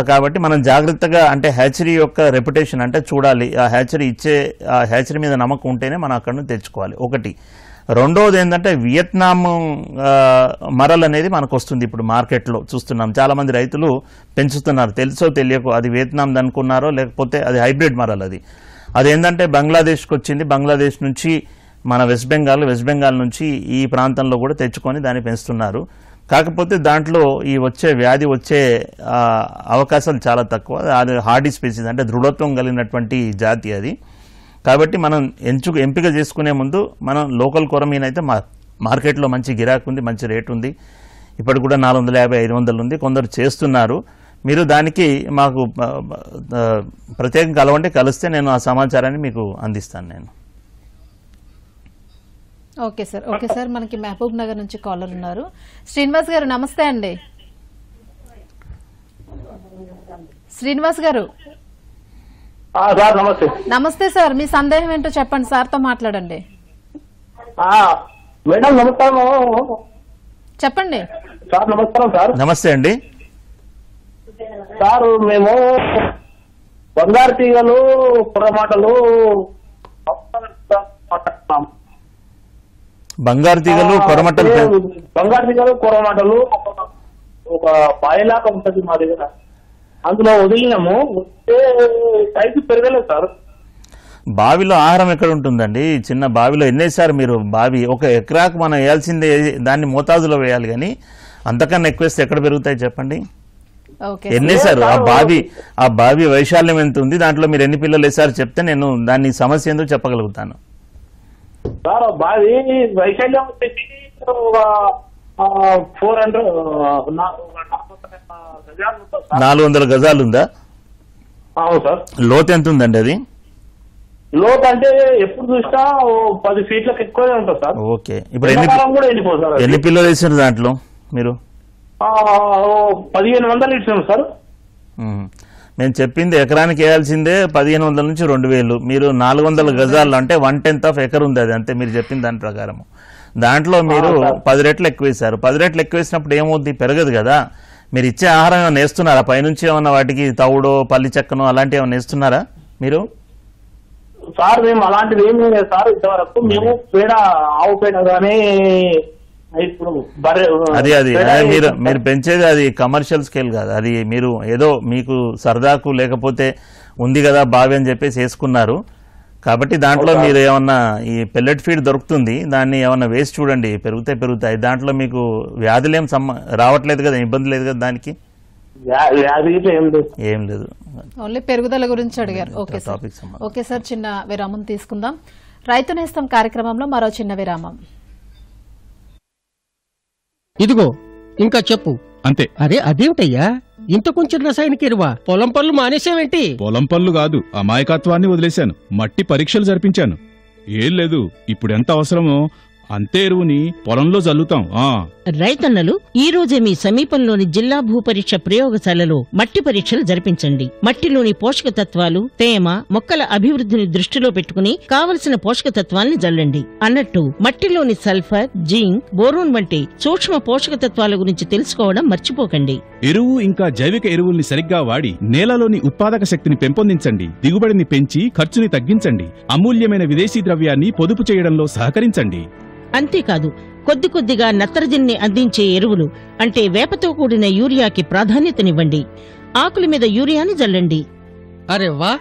కాబట్టి మనం జాగ్రత్తగా అంటే హ్యాచరీ యొక్క రెప్యుటేషన్ అంటే చూడాలి ఆ హ్యాచరీ ఇచ్చే ఆ హ్యాచరీ మీద నమ్మకం ఉంటేనే మనం అక్కడ తెచ్చుకోవాలి ఒకటి రెండోది ఏంటంటే వియత్నాం మరల్ అనేది మనకు వస్తుంది ఇప్పుడు మార్కెట్లో చూస్తున్నాం చాలామంది రైతులు పెంచుతున్నారు తెలుసో తెలియకో అది వియత్నాం అనుకున్నారో లేకపోతే అది హైబ్రిడ్ మరల్ అది అదేంటంటే బంగ్లాదేశ్కి వచ్చింది బంగ్లాదేశ్ నుంచి మన వెస్ట్ బెంగాల్ వెస్ట్ బెంగాల్ నుంచి ఈ ప్రాంతంలో కూడా తెచ్చుకొని దాన్ని పెంచుతున్నారు కాకపోతే దాంట్లో ఈ వచ్చే వ్యాధి వచ్చే అవకాశాలు చాలా తక్కువ అది హార్డీ స్పెసిస్ అంటే దృఢత్వం కలిగినటువంటి జాతి అది కాబట్టి మనం ఎంచుకు ఎంపిక చేసుకునే ముందు మనం లోకల్ కూర మీన అయితే మా మార్కెట్లో మంచి గిరాకు ఉంది మంచి రేటు ఉంది ఇప్పుడు కూడా నాలుగు వందల యాభై ఐదు వందలు ఉంది కొందరు చేస్తున్నారు మీరు దానికి మాకు ప్రత్యేకంగా కలవంటే కలిస్తే నేను ఆ సమాచారాన్ని మీకు అందిస్తాను నేను ఓకే సార్ ఓకే సార్ మనకి మహబూబ్ నగర్ నుంచి కాలర్ ఉన్నారు శ్రీనివాస్ గారు నమస్తే అండి శ్రీనివాస్ గారు సార్ నమస్తే నమస్తే సార్ మీ సందేహం ఏంటో చెప్పండి సార్ తో మాట్లాడండి మేడం నమస్కారం చెప్పండి సార్ నమస్కారం సార్ నమస్తే అండి సార్ మేము బంగారు తీగలు పొరమాటలు బంగారు తీగలు కొరమటలు బంగారు తీగలు కొరమటలు ఒక పాయలాక ఉంటది మా దగ్గర అందులో వదిలినాము సైజు పెరగలేదు సార్ బావిలో ఆహారం ఎక్కడ ఉంటుందండి చిన్న బావిలో ఎన్నేసారు మీరు బావి ఒక ఎకరాకు మనం వేయాల్సిందే దాన్ని మోతాజులో వేయాలి కానీ అంతకన్నా ఎక్కువేస్తే ఎక్కడ పెరుగుతాయి చెప్పండి ఎన్నేసారు ఆ బావి ఆ బావి వైశాల్యం ఎంత ఉంది దాంట్లో మీరు ఎన్ని పిల్లలు వేసారు చెప్తే నేను దాన్ని సమస్య ఎందుకు చెప్పగలుగుతాను బావి వైశాల్యం ఫోర్ హండ్రెడ్ నాలుగు వందల గజాలుందా అవును సార్ లోతు ఎంత ఉందండి అది లోతు అంటే ఎప్పుడు చూసినా పది ఫీట్లకు ఎక్కువే ఉంటుంది సార్ ఓకే ఇప్పుడు ఎన్ని ఎన్ని పిల్లలు వేసారు దాంట్లో మీరు పదిహేను వందలు ఇచ్చాము సార్ నేను చెప్పింది ఎకరానికి వేయాల్సిందే పదిహేను వందల నుంచి రెండు వేలు మీరు నాలుగు వందల గజాలు అంటే వన్ టెన్త్ ఆఫ్ ఎకర్ ఉంది అది అంతే మీరు చెప్పింది దాని ప్రకారం దాంట్లో మీరు పది రెట్లు వేశారు పది రెట్లు వేసినప్పుడు ఏమవుద్ది పెరగదు కదా మీరు ఇచ్చే ఆహారం ఏమైనా నేస్తున్నారా పైనుంచి ఏమన్నా వాటికి తవుడు పల్లి చెక్కను అలాంటివి ఏమైనా నేస్తున్నారా మీరు సార్ మేము అలాంటివి ఏం లేదు సార్ ఇంతవరకు మేము పేడ ఆవు పేడ కానీ అది అది మీరు మీరు పెంచేది అది కమర్షియల్ స్కేల్ కాదు అది మీరు ఏదో మీకు సరదాకు లేకపోతే ఉంది కదా బావి అని చెప్పేసి వేసుకున్నారు కాబట్టి దాంట్లో మీరు ఏమన్నా ఈ పెల్లెట్ ఫీడ్ దొరుకుతుంది దాన్ని ఏమన్నా వేసి చూడండి పెరుగుతే పెరుగుతాయి దాంట్లో మీకు వ్యాధులేం సమ్మ రావట్లేదు కదా ఇబ్బంది లేదు కదా దానికి ఏం లేదు ఓన్లీ పెరుగుదల గురించి అడిగారు ఓకే ఓకే సార్ చిన్న విరామం తీసుకుందాం రైతు నేస్తం కార్యక్రమంలో మరో చిన్న విరామం ఇదిగో ఇంకా చెప్పు అంతే అరే అదేమిటయ్యా ఇంత కొంచెం రసాయనిక ఎరువా పొలం పనులు మానేసావేంటి పొలం పనులు కాదు అమాయకత్వాన్ని వదిలేశాను మట్టి పరీక్షలు జరిపించాను ఏం లేదు ఇప్పుడు ఎంత అవసరమో అంతే ఎరువుని పొలంలో చల్లుతాం రైతన్నలు ఈ రోజే మీ సమీపంలోని జిల్లా భూపరీక్ష ప్రయోగశాలలో మట్టి పరీక్షలు జరిపించండి మట్టిలోని పోషక తత్వాలు తేమ మొక్కల అభివృద్ధిని దృష్టిలో పెట్టుకుని కావలసిన పోషక తత్వాల్ని జల్లండి అన్నట్టు మట్టిలోని సల్ఫర్ జింక్ బోరోన్ వంటి సూక్ష్మ పోషక తత్వాల గురించి తెలుసుకోవడం మర్చిపోకండి ఎరువు ఇంకా జైవిక ఎరువుల్ని సరిగ్గా వాడి నేలలోని ఉత్పాదక శక్తిని పెంపొందించండి దిగుబడిని పెంచి ఖర్చుని తగ్గించండి అమూల్యమైన విదేశీ ద్రవ్యాన్ని పొదుపు చేయడంలో సహకరించండి అంతేకాదు కొద్ది కొద్దిగా నత్రజన్ని అందించే ఎరువులు అంటే వేపతో కూడిన యూరియాకి ప్రాధాన్యతనివ్వండి ఆకుల మీద యూరియాని జల్లండి అరేవా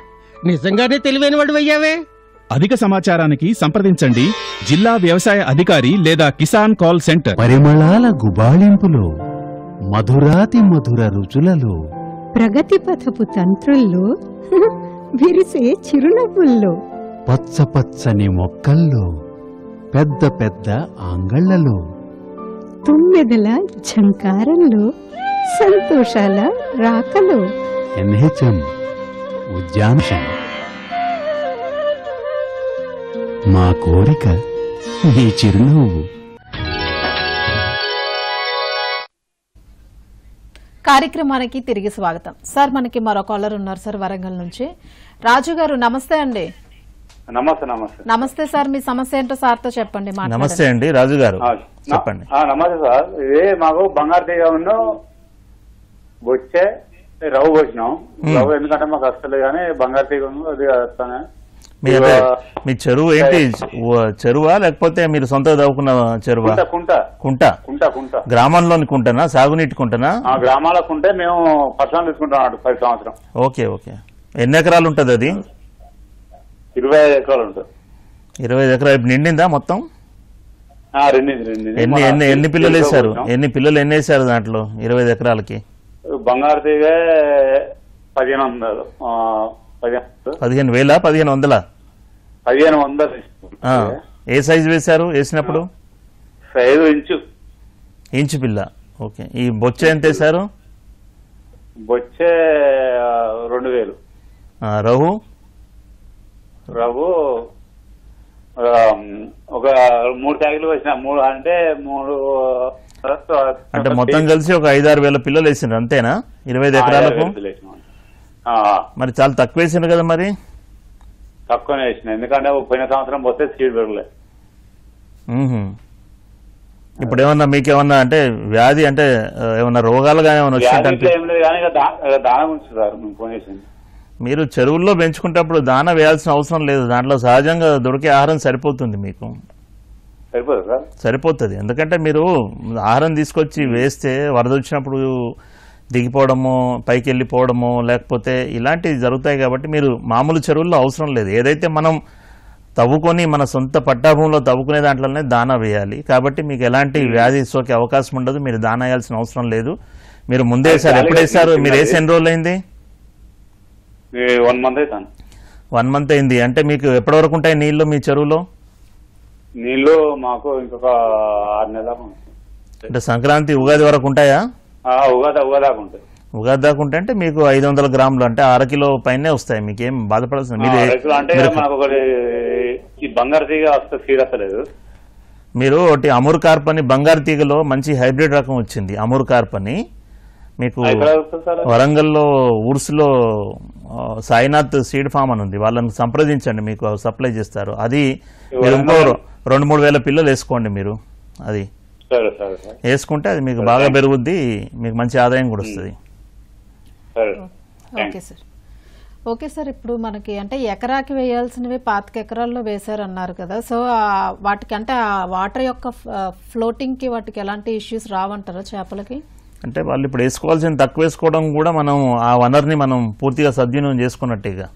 నిజంగానే తెలివైన వాడు అయ్యావే అధిక సమాచారానికి సంప్రదించండి జిల్లా వ్యవసాయ అధికారి లేదా కిసాన్ కాల్ సెంటర్ పరిమళాల గుబాళింపులో మధురాతి మధుర రుచులలో ప్రగతి పథపు తంత్రుల్లో *laughs* విరిసే చిరునవ్వుల్లో పచ్చ పచ్చని మొక్కల్లో పెద్ద పెద్ద ఆంగళ్లలో తొమ్మిదల ఝంకారంలో సంతోషాల రాకలు ఎన్హెచ్ఎం ఉద్యాంశం మా కోరిక నీ చిరునవ్వు కార్యక్రమానికి తిరిగి స్వాగతం సార్ మనకి మరో కాలర్ ఉన్నారు సార్ వరంగల్ నుంచి రాజు గారు నమస్తే అండి నమస్తే నమస్తే నమస్తే సార్ మీ సమస్య ఏంటో సార్తో చెప్పండి నమస్తే అండి రాజు గారు చెప్పండి నమస్తే సార్ ఇదే మాకు బంగారు తీగను వచ్చే రవ్వు పోసినాం రవ్వు ఎందుకంటే మాకు అస్తలేదు కానీ బంగారు తీగ అది వస్తానే మీ చెరువు ఏంటి చెరువా లేకపోతే మీరు సొంత దవ్వుకున్న చెరువా కుంట కుంట కుంట కుంట గ్రామంలోని కుంటనా సాగునీటి కుంటనా గ్రామాల కుంటే మేము పర్సనల్ తీసుకుంటాం పది సంవత్సరం ఓకే ఓకే ఎన్ని ఎకరాలు ఉంటది అది ఇరవై ఐదు ఎకరాలు ఉంటుంది ఇరవై ఐదు ఎకరాలు ఇప్పుడు నిండిందా మొత్తం ఎన్ని ఎన్ని ఎన్ని పిల్లలు వేసారు ఎన్ని పిల్లలు ఎన్ని వేసారు దాంట్లో ఇరవై ఎకరాలకి బంగారు తీగ పదిహేను వందలు పదిహేను వేల పదిహేను వందల పదిహేను వందలు ఏ సైజు వేశారు వేసినప్పుడు సైజు ఇంచు ఇంచు పిల్ల ఓకే ఈ బొచ్చ ఎంత వేశారు బొచ్చే రెండు వేలు రఘు ప్రభు ఒక మూడు తాగిలు వచ్చిన మూడు అంటే మూడు అంటే మొత్తం కలిసి ఒక ఐదారు వేల పిల్లలు వేసిండ్రు అంతేనా ఇరవై ఐదు ఎకరాలకు మరి చాలా తక్కువ వేసిండ్రు కదా మరి తక్కువనే వేసిన ఎందుకంటే పోయిన సంవత్సరం పోతే సీడ్ పెరగలే ఇప్పుడు ఏమన్నా మీకేమన్నా అంటే వ్యాధి అంటే ఏమన్నా రోగాలు కానీ ఏమైనా వచ్చినట్టు దానం ఉంచుతారు మేము మీరు చెరువుల్లో పెంచుకుంటప్పుడు దాన వేయాల్సిన అవసరం లేదు దాంట్లో సహజంగా దొరికే ఆహారం సరిపోతుంది మీకు సరిపోతుంది ఎందుకంటే మీరు ఆహారం తీసుకొచ్చి వేస్తే వరద వచ్చినప్పుడు దిగిపోవడము పైకి వెళ్ళిపోవడము లేకపోతే ఇలాంటివి జరుగుతాయి కాబట్టి మీరు మామూలు చెరువుల్లో అవసరం లేదు ఏదైతే మనం తవ్వుకొని మన సొంత పట్టాభూమిలో తవ్వుకునే దాంట్లోనే దానా వేయాలి కాబట్టి మీకు ఎలాంటి వ్యాధి సోకే అవకాశం ఉండదు మీరు దానా వేయాల్సిన అవసరం లేదు మీరు ముందేసారు ఎప్పుడేసారు మీరు వేసి ఎన్ని రోజులు అయింది వన్ మంత్ వన్ మంత్ అయింది అంటే మీకు ఎప్పటి వరకు ఉంటాయి నీళ్లు మీ చెరువులో నీళ్లు మాకు ఇంకొక ఆరు నెలల అంటే సంక్రాంతి ఉగాది వరకు ఉంటాయా ఉగాది ఉగాదాకు ఉంటాయి ఉగాది దాకా ఉంటే అంటే మీకు ఐదు వందల గ్రాములు అంటే అర కిలో పైనే వస్తాయి మీకు ఏం బాధపడాల్సిన బంగారు తీగ అసలేదు మీరు ఒకటి అమూర్ కార్ప్ అని బంగారు తీగలో మంచి హైబ్రిడ్ రకం వచ్చింది అమూర్ కార్ప్ అని మీకు వరంగల్లో లో సాయినాథ్ సీడ్ ఫామ్ అని ఉంది వాళ్ళని సంప్రదించండి మీకు సప్లై చేస్తారు అది మీరు ఇంకో రెండు మూడు వేల పిల్లలు వేసుకోండి మీరు అది వేసుకుంటే అది మీకు బాగా పెరుగుద్ది మీకు మంచి ఆదాయం కూడా వస్తుంది ఓకే సార్ ఓకే సార్ ఇప్పుడు మనకి అంటే ఎకరాకి వేయాల్సినవి పాతిక ఎకరాల్లో వేశారన్నారు కదా సో వాటికి అంటే వాటర్ యొక్క ఫ్లోటింగ్కి వాటికి ఎలాంటి ఇష్యూస్ రావంటారా చేపలకి అంటే వాళ్ళు ఇప్పుడు వేసుకోవాల్సిన తక్కువ వేసుకోవడం కూడా మనం ఆ వనర్ని మనం పూర్తిగా సద్వినియోగం చేసుకున్నట్టుగా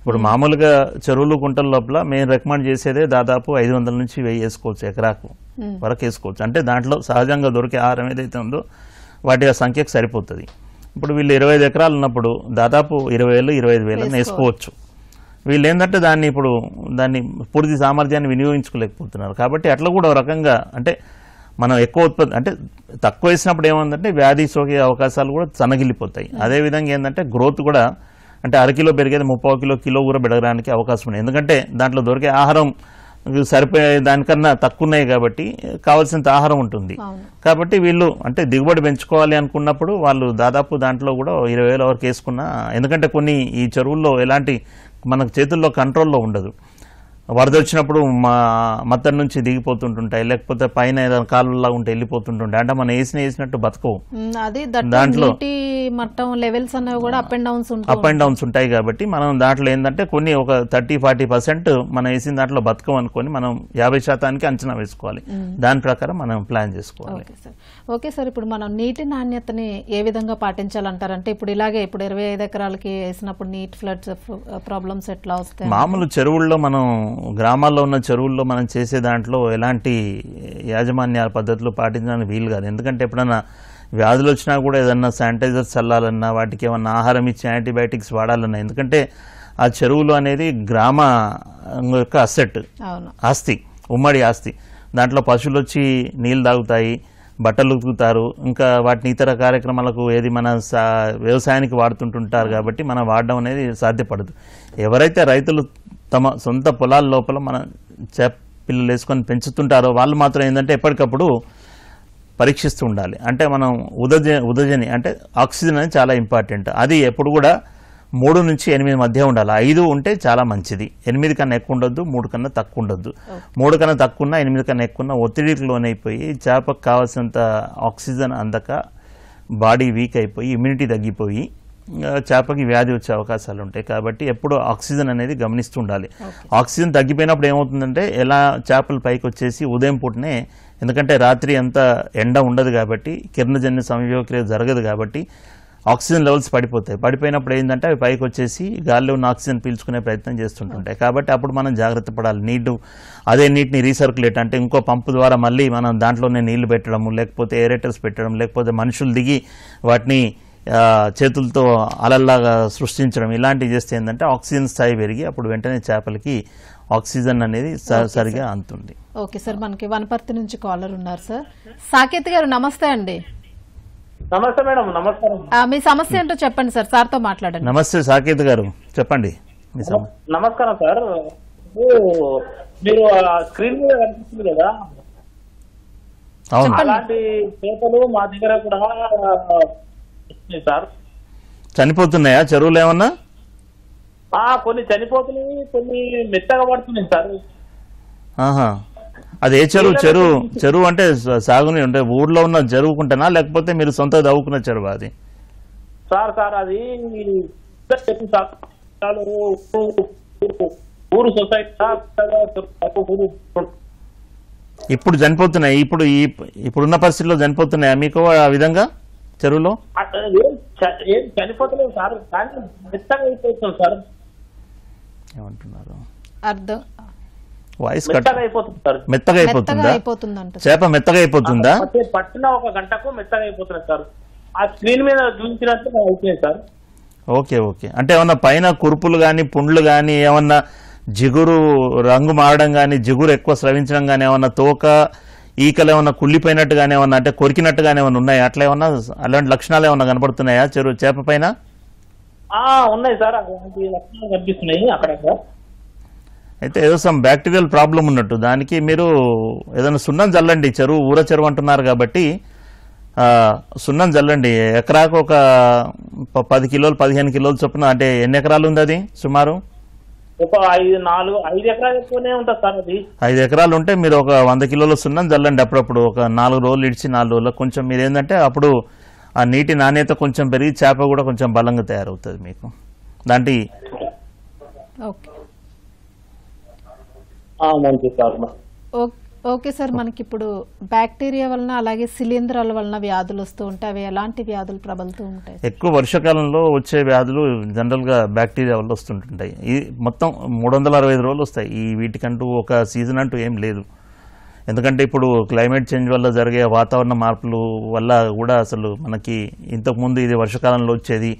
ఇప్పుడు మామూలుగా చెరువులు కుంటల లోపల మేము రికమెండ్ చేసేదే దాదాపు ఐదు వందల నుంచి వెయ్యి వేసుకోవచ్చు ఎకరాకు వరకు వేసుకోవచ్చు అంటే దాంట్లో సహజంగా దొరికే ఆహారం ఏదైతే ఉందో వాటి సంఖ్యకు సరిపోతుంది ఇప్పుడు వీళ్ళు ఇరవై ఐదు ఎకరాలు ఉన్నప్పుడు దాదాపు ఇరవై వేలు ఇరవై ఐదు వేలు వేసుకోవచ్చు వీళ్ళు ఏంటంటే దాన్ని ఇప్పుడు దాన్ని పూర్తి సామర్థ్యాన్ని వినియోగించుకోలేకపోతున్నారు కాబట్టి అట్లా కూడా రకంగా అంటే మనం ఎక్కువ ఉత్పత్తి అంటే తక్కువ వేసినప్పుడు ఏమందంటే వ్యాధి సోకే అవకాశాలు కూడా చనగిల్లిపోతాయి hmm. అదేవిధంగా ఏంటంటే గ్రోత్ కూడా అంటే అరకిలో పెరిగేది ముప్పై కిలో కిలో కూడా పెరగడానికి అవకాశం ఉంది ఎందుకంటే దాంట్లో దొరికే ఆహారం సరిపోయే దానికన్నా తక్కువ ఉన్నాయి కాబట్టి కావాల్సినంత ఆహారం ఉంటుంది కాబట్టి వీళ్ళు అంటే దిగుబడి పెంచుకోవాలి అనుకున్నప్పుడు వాళ్ళు దాదాపు దాంట్లో కూడా ఇరవై వేల వరకు వేసుకున్నా ఎందుకంటే కొన్ని ఈ చెరువుల్లో ఎలాంటి మనకు చేతుల్లో కంట్రోల్లో ఉండదు వరద వచ్చినప్పుడు మా మతం నుంచి దిగిపోతుంటుంటాయి లేకపోతే పైన ఏదైనా కాలులా ఉంటే వెళ్ళిపోతుంటుంటాయి అంటే మనం వేసిన వేసినట్టు బతకవు దాంట్లో మట్టం లెవెల్స్ అనేవి కూడా అప్ అండ్ డౌన్స్ ఉంటాయి అప్ అండ్ డౌన్స్ ఉంటాయి కాబట్టి మనం దాంట్లో ఏంటంటే కొన్ని ఒక థర్టీ ఫార్టీ పర్సెంట్ మనం వేసిన దాంట్లో బతకం అనుకొని మనం యాభై శాతానికి అంచనా వేసుకోవాలి దాని ప్రకారం మనం ప్లాన్ చేసుకోవాలి ఓకే సార్ ఇప్పుడు మనం నీటి నాణ్యతని ఏ విధంగా పాటించాలంటారంటే ఇప్పుడు ఇలాగే ఇప్పుడు ఇరవై ఐదు ఎకరాలకి వేసినప్పుడు నీట్ ఫ్లడ్స్ ప్రాబ్లమ్స్ ఎట్లా వస్తాయి మామూలు చెరువుల్లో మనం గ్రామాల్లో ఉన్న చెరువుల్లో మనం చేసే దాంట్లో ఎలాంటి యాజమాన్య పద్ధతులు పాటించడానికి వీలు కాదు ఎందుకంటే ఎప్పుడన్నా వ్యాధులు వచ్చినా కూడా ఏదన్నా శానిటైజర్ చల్లాలన్నా వాటికి ఏమన్నా ఆహారం ఇచ్చి యాంటీబయాటిక్స్ వాడాలన్నా ఎందుకంటే ఆ చెరువులు అనేది గ్రామ యొక్క అసెట్ ఆస్తి ఉమ్మడి ఆస్తి దాంట్లో పశువులు వచ్చి నీళ్ళు తాగుతాయి బట్టలు ఉతుకుతారు ఇంకా వాటిని ఇతర కార్యక్రమాలకు ఏది మన వ్యవసాయానికి వాడుతుంటుంటారు కాబట్టి మనం వాడడం అనేది సాధ్యపడదు ఎవరైతే రైతులు తమ సొంత పొలాల లోపల మన చేప పిల్లలు వేసుకొని పెంచుతుంటారో వాళ్ళు మాత్రం ఏంటంటే ఎప్పటికప్పుడు పరీక్షిస్తూ ఉండాలి అంటే మనం ఉదజ ఉదజని అంటే ఆక్సిజన్ అనేది చాలా ఇంపార్టెంట్ అది ఎప్పుడు కూడా మూడు నుంచి ఎనిమిది మధ్య ఉండాలి ఐదు ఉంటే చాలా మంచిది ఎనిమిది కన్నా ఎక్కువ ఉండొద్దు మూడు కన్నా తక్కువ ఉండొద్దు మూడు కన్నా తక్కువ ఉన్నా ఎనిమిది కన్నా ఎక్కువ ఉన్నా ఒత్తిడికి లోనైపోయి చేపకు కావాల్సినంత ఆక్సిజన్ అందక బాడీ వీక్ అయిపోయి ఇమ్యూనిటీ తగ్గిపోయి చేపకి వ్యాధి వచ్చే అవకాశాలు ఉంటాయి కాబట్టి ఎప్పుడు ఆక్సిజన్ అనేది గమనిస్తూ ఉండాలి ఆక్సిజన్ తగ్గిపోయినప్పుడు ఏమవుతుందంటే ఎలా చేపలు పైకి వచ్చేసి ఉదయం పూటనే ఎందుకంటే రాత్రి అంతా ఎండ ఉండదు కాబట్టి కిరణజన్య సంయోగక్రియ జరగదు కాబట్టి ఆక్సిజన్ లెవెల్స్ పడిపోతాయి పడిపోయినప్పుడు ఏంటంటే అవి పైకి వచ్చేసి గాలిలో ఉన్న ఆక్సిజన్ పీల్చుకునే ప్రయత్నం చేస్తుంటుంటాయి కాబట్టి అప్పుడు మనం జాగ్రత్త పడాలి నీళ్లు అదే నీటిని రీసర్క్యులేట్ అంటే ఇంకో పంపు ద్వారా మళ్ళీ మనం దాంట్లోనే నీళ్లు పెట్టడము లేకపోతే ఎయిరేటర్స్ పెట్టడం లేకపోతే మనుషులు దిగి వాటిని చేతులతో అలల్లాగా సృష్టించడం ఇలాంటివి చేస్తే ఏంటంటే ఆక్సిజన్ స్థాయి పెరిగి అప్పుడు వెంటనే చేపలకి ఆక్సిజన్ అనేది సరిగా అంతుంది ఓకే సార్ మనకి వనపర్తి నుంచి కాలర్ ఉన్నారు సార్ సాకేత్ గారు నమస్తే అండి నమస్తే మేడం నమస్కారం మీ సమస్య ఏంటో చెప్పండి సార్ సార్తో మాట్లాడండి నమస్తే సాకేత్ గారు చెప్పండి నమస్కారం సార్ మీరు స్క్రీన్ మీద కనిపిస్తుంది కదా అలాంటి చేపలు మా దగ్గర కూడా సార్ చనిపోతున్నాయా చెరువులు ఏమన్నా కొన్ని చనిపోతున్నాయి కొన్ని మెత్తగా పడుతున్నాయి సార్ అది ఏ చెరువు చెరువు చెరువు అంటే సాగుని అంటే ఊర్లో ఉన్న చెరువుకుంటేనా లేకపోతే మీరు సొంత దవ్వుకున్న చెరువు అది సార్ సార్ అది ఊరు ఇప్పుడు చనిపోతున్నాయి ఇప్పుడు ఇప్పుడున్న పరిస్థితుల్లో చనిపోతున్నాయా మీకు ఆ విధంగా చెరువులో చనిపోతలేదు సార్ అర్థం వాయిస్ మెత్తగా అయిపోతుందా చేప మెత్తగా అయిపోతుందా పట్టిన ఒక గంటకు మెత్తగా అయిపోతున్నారు సార్ ఆ స్క్రీన్ మీద చూసినట్టు సార్ ఓకే ఓకే అంటే ఏమన్నా పైన కురుపులు కానీ పుండ్లు కానీ ఏమన్నా జిగురు రంగు మారడం కానీ జిగురు ఎక్కువ స్రవించడం కానీ ఏమన్నా తోక ఈకలు ఏమన్నా కుళ్ళిపోయినట్టు కానీ ఏమన్నా అంటే కొరికినట్టు కానీ ఏమన్నా ఉన్నాయా అట్లా ఏమన్నా అలాంటి లక్షణాలు ఏమన్నా కనపడుతున్నాయా చెరువు చేప పైన ఉన్నాయి సార్ కనిపిస్తున్నాయి అక్కడ అయితే ఏదో సమ్ బ్యాక్టీరియల్ ప్రాబ్లం ఉన్నట్టు దానికి మీరు ఏదైనా సున్నం చల్లండి చెరువు ఊర చెరువు అంటున్నారు కాబట్టి సున్నం చల్లండి ఎకరాకు ఒక పది కిలోలు పదిహేను కిలోలు చొప్పున అంటే ఎన్ని ఎకరాలు ఉంది అది సుమారు ఒక ఐదు నాలుగు ఐదు ఎకరాలు ఉంటుంది సార్ అది ఐదు ఎకరాలు ఉంటే మీరు ఒక వంద కిలోలు సున్నం చల్లండి అప్పుడప్పుడు ఒక నాలుగు రోజులు ఇడిచి నాలుగు రోజులు కొంచెం మీరు ఏంటంటే అప్పుడు ఆ నీటి నాణ్యత కొంచెం పెరిగి చేప కూడా కొంచెం బలంగా తయారవుతుంది మీకు దాంట్లో ఓకే సార్ మనకి ఇప్పుడు బ్యాక్టీరియా వలన అలాగే శిలీంధ్రాల వలన వ్యాధులు వస్తూ ఉంటాయి అవి ఎలాంటి వ్యాధులు ప్రబలుతూ ఉంటాయి ఎక్కువ వర్షాకాలంలో వచ్చే వ్యాధులు జనరల్గా బ్యాక్టీరియా వల్ల వస్తుంటుంటాయి ఇది మొత్తం మూడు వందల అరవై రోజులు వస్తాయి ఈ వీటికంటూ ఒక సీజన్ అంటూ ఏం లేదు ఎందుకంటే ఇప్పుడు క్లైమేట్ చేంజ్ వల్ల జరిగే వాతావరణ మార్పులు వల్ల కూడా అసలు మనకి ఇంతకుముందు ఇది వర్షాకాలంలో వచ్చేది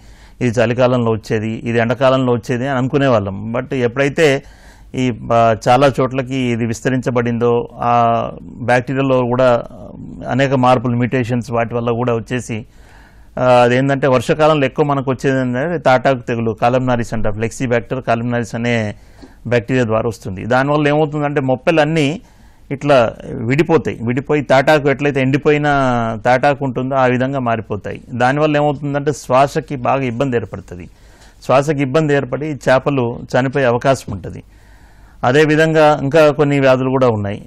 ఇది చలికాలంలో వచ్చేది ఇది ఎండాకాలంలో వచ్చేది అని అనుకునేవాళ్ళం బట్ ఎప్పుడైతే ఈ చాలా చోట్లకి ఇది విస్తరించబడిందో ఆ బ్యాక్టీరియాలో కూడా అనేక మార్పులు మ్యూటేషన్స్ వాటి వల్ల కూడా వచ్చేసి అదేంటంటే వర్షాకాలంలో ఎక్కువ మనకు వచ్చేది ఏంటంటే తాటాకు తెగులు కాలంనారిస్ అంటారు ఫ్లెక్సీ బ్యాక్టర్ కాలంనారిస్ అనే బ్యాక్టీరియా ద్వారా వస్తుంది దానివల్ల ఏమవుతుందంటే మొప్పలు అన్నీ ఇట్లా విడిపోతాయి విడిపోయి తాటాకు ఎట్లయితే ఎండిపోయిన తాటాకు ఉంటుందో ఆ విధంగా మారిపోతాయి దానివల్ల ఏమవుతుందంటే శ్వాసకి బాగా ఇబ్బంది ఏర్పడుతుంది శ్వాసకి ఇబ్బంది ఏర్పడి చేపలు చనిపోయే అవకాశం ఉంటుంది అదేవిధంగా ఇంకా కొన్ని వ్యాధులు కూడా ఉన్నాయి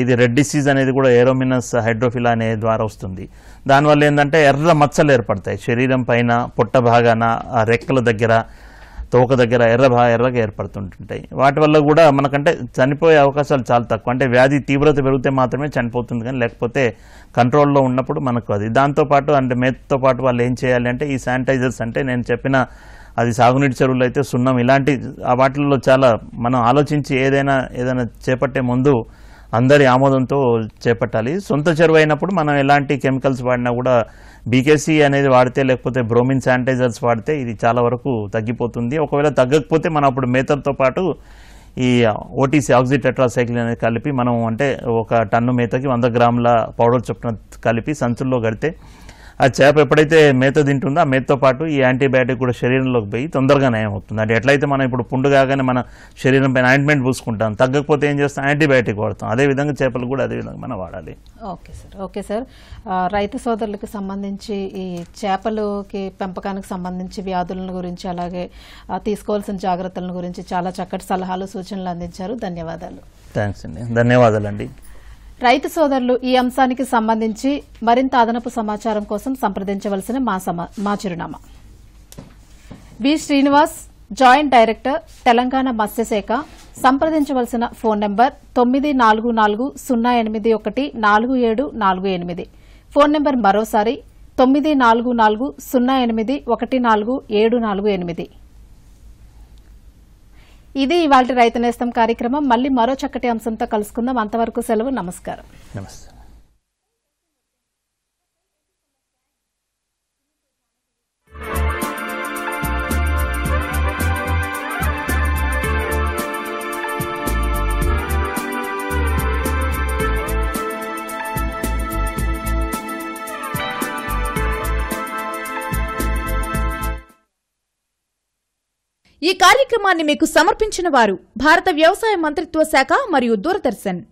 ఇది రెడ్ డిసీజ్ అనేది కూడా ఏరోమినస్ హైడ్రోఫిలా అనే ద్వారా వస్తుంది దానివల్ల ఏంటంటే ఎర్ర మచ్చలు ఏర్పడతాయి శరీరం పైన పొట్ట భాగాన రెక్కల దగ్గర తోక దగ్గర ఎర్ర భా ఎర్రగా ఏర్పడుతుంటుంటాయి వాటి వల్ల కూడా మనకంటే చనిపోయే అవకాశాలు చాలా తక్కువ అంటే వ్యాధి తీవ్రత పెరిగితే మాత్రమే చనిపోతుంది కానీ లేకపోతే కంట్రోల్లో ఉన్నప్పుడు మనకు అది దాంతోపాటు అంటే మేత్తో పాటు వాళ్ళు ఏం చేయాలి అంటే ఈ శానిటైజర్స్ అంటే నేను చెప్పిన అది సాగునీటి చెరువులు అయితే సున్నం ఇలాంటి ఆ వాటిల్లో చాలా మనం ఆలోచించి ఏదైనా ఏదైనా చేపట్టే ముందు అందరి ఆమోదంతో చేపట్టాలి సొంత చెరువు అయినప్పుడు మనం ఎలాంటి కెమికల్స్ వాడినా కూడా బీకేసీ అనేది వాడితే లేకపోతే బ్రోమిన్ శానిటైజర్స్ వాడితే ఇది చాలా వరకు తగ్గిపోతుంది ఒకవేళ తగ్గకపోతే మనం అప్పుడు మేతలతో పాటు ఈ ఓటీసీ ఆక్సిటెట్రాసైకిల్ అనేది కలిపి మనం అంటే ఒక టన్ను మేతకి వంద గ్రాముల పౌడర్ చొప్పున కలిపి సంచుల్లో కడితే ఆ చేప ఎప్పుడైతే మేత తింటుందో ఆ మేతతో పాటు ఈ యాంటీబయాటిక్ కూడా శరీరంలోకి పోయి తొందరగా నయం అవుతుంది అంటే ఎట్లయితే మనం ఇప్పుడు పుండు కాగానే మన శరీరం పైన ఆయింట్మెంట్ పూసుకుంటాం తగ్గకపోతే ఏం చేస్తాం యాంటీబయాటిక్ వాడతాం అదేవిధంగా చేపలు కూడా అదేవిధంగా మనం వాడాలి ఓకే సార్ ఓకే సార్ రైతు సోదరులకు సంబంధించి ఈ చేపలకి పెంపకానికి సంబంధించి వ్యాధులను గురించి అలాగే తీసుకోవాల్సిన జాగ్రత్తలను గురించి చాలా చక్కటి సలహాలు సూచనలు అందించారు ధన్యవాదాలు థ్యాంక్స్ అండి ధన్యవాదాలండి రైతు సోదరులు ఈ అంశానికి సంబంధించి మరింత అదనపు సమాచారం కోసం సంప్రదించవలసిన మా చిరునామా V Srinivas joint director Telangana మత్స్యశాఖ సంప్రదించవలసిన ఫోన్ నెంబర్ తొమ్మిది నాలుగు నాలుగు సున్నా ఎనిమిది ఒకటి నాలుగు ఏడు నాలుగు ఎనిమిది ఫోన్ నెంబర్ మరోసారి తొమ్మిది నాలుగు నాలుగు సున్నా ఎనిమిది ఒకటి నాలుగు ఏడు నాలుగు ఎనిమిది ఇది ఇవాళ రైతు నేస్తం కార్యక్రమం మళ్ళీ మరో చక్కటి అంశంతో కలుసుకుందాం అంతవరకు సెలవు నమస్కారం నమస్తే ఈ కార్యక్రమాన్ని మీకు సమర్పించిన వారు భారత వ్యవసాయ మంత్రిత్వ శాఖ మరియు దూరదర్శన్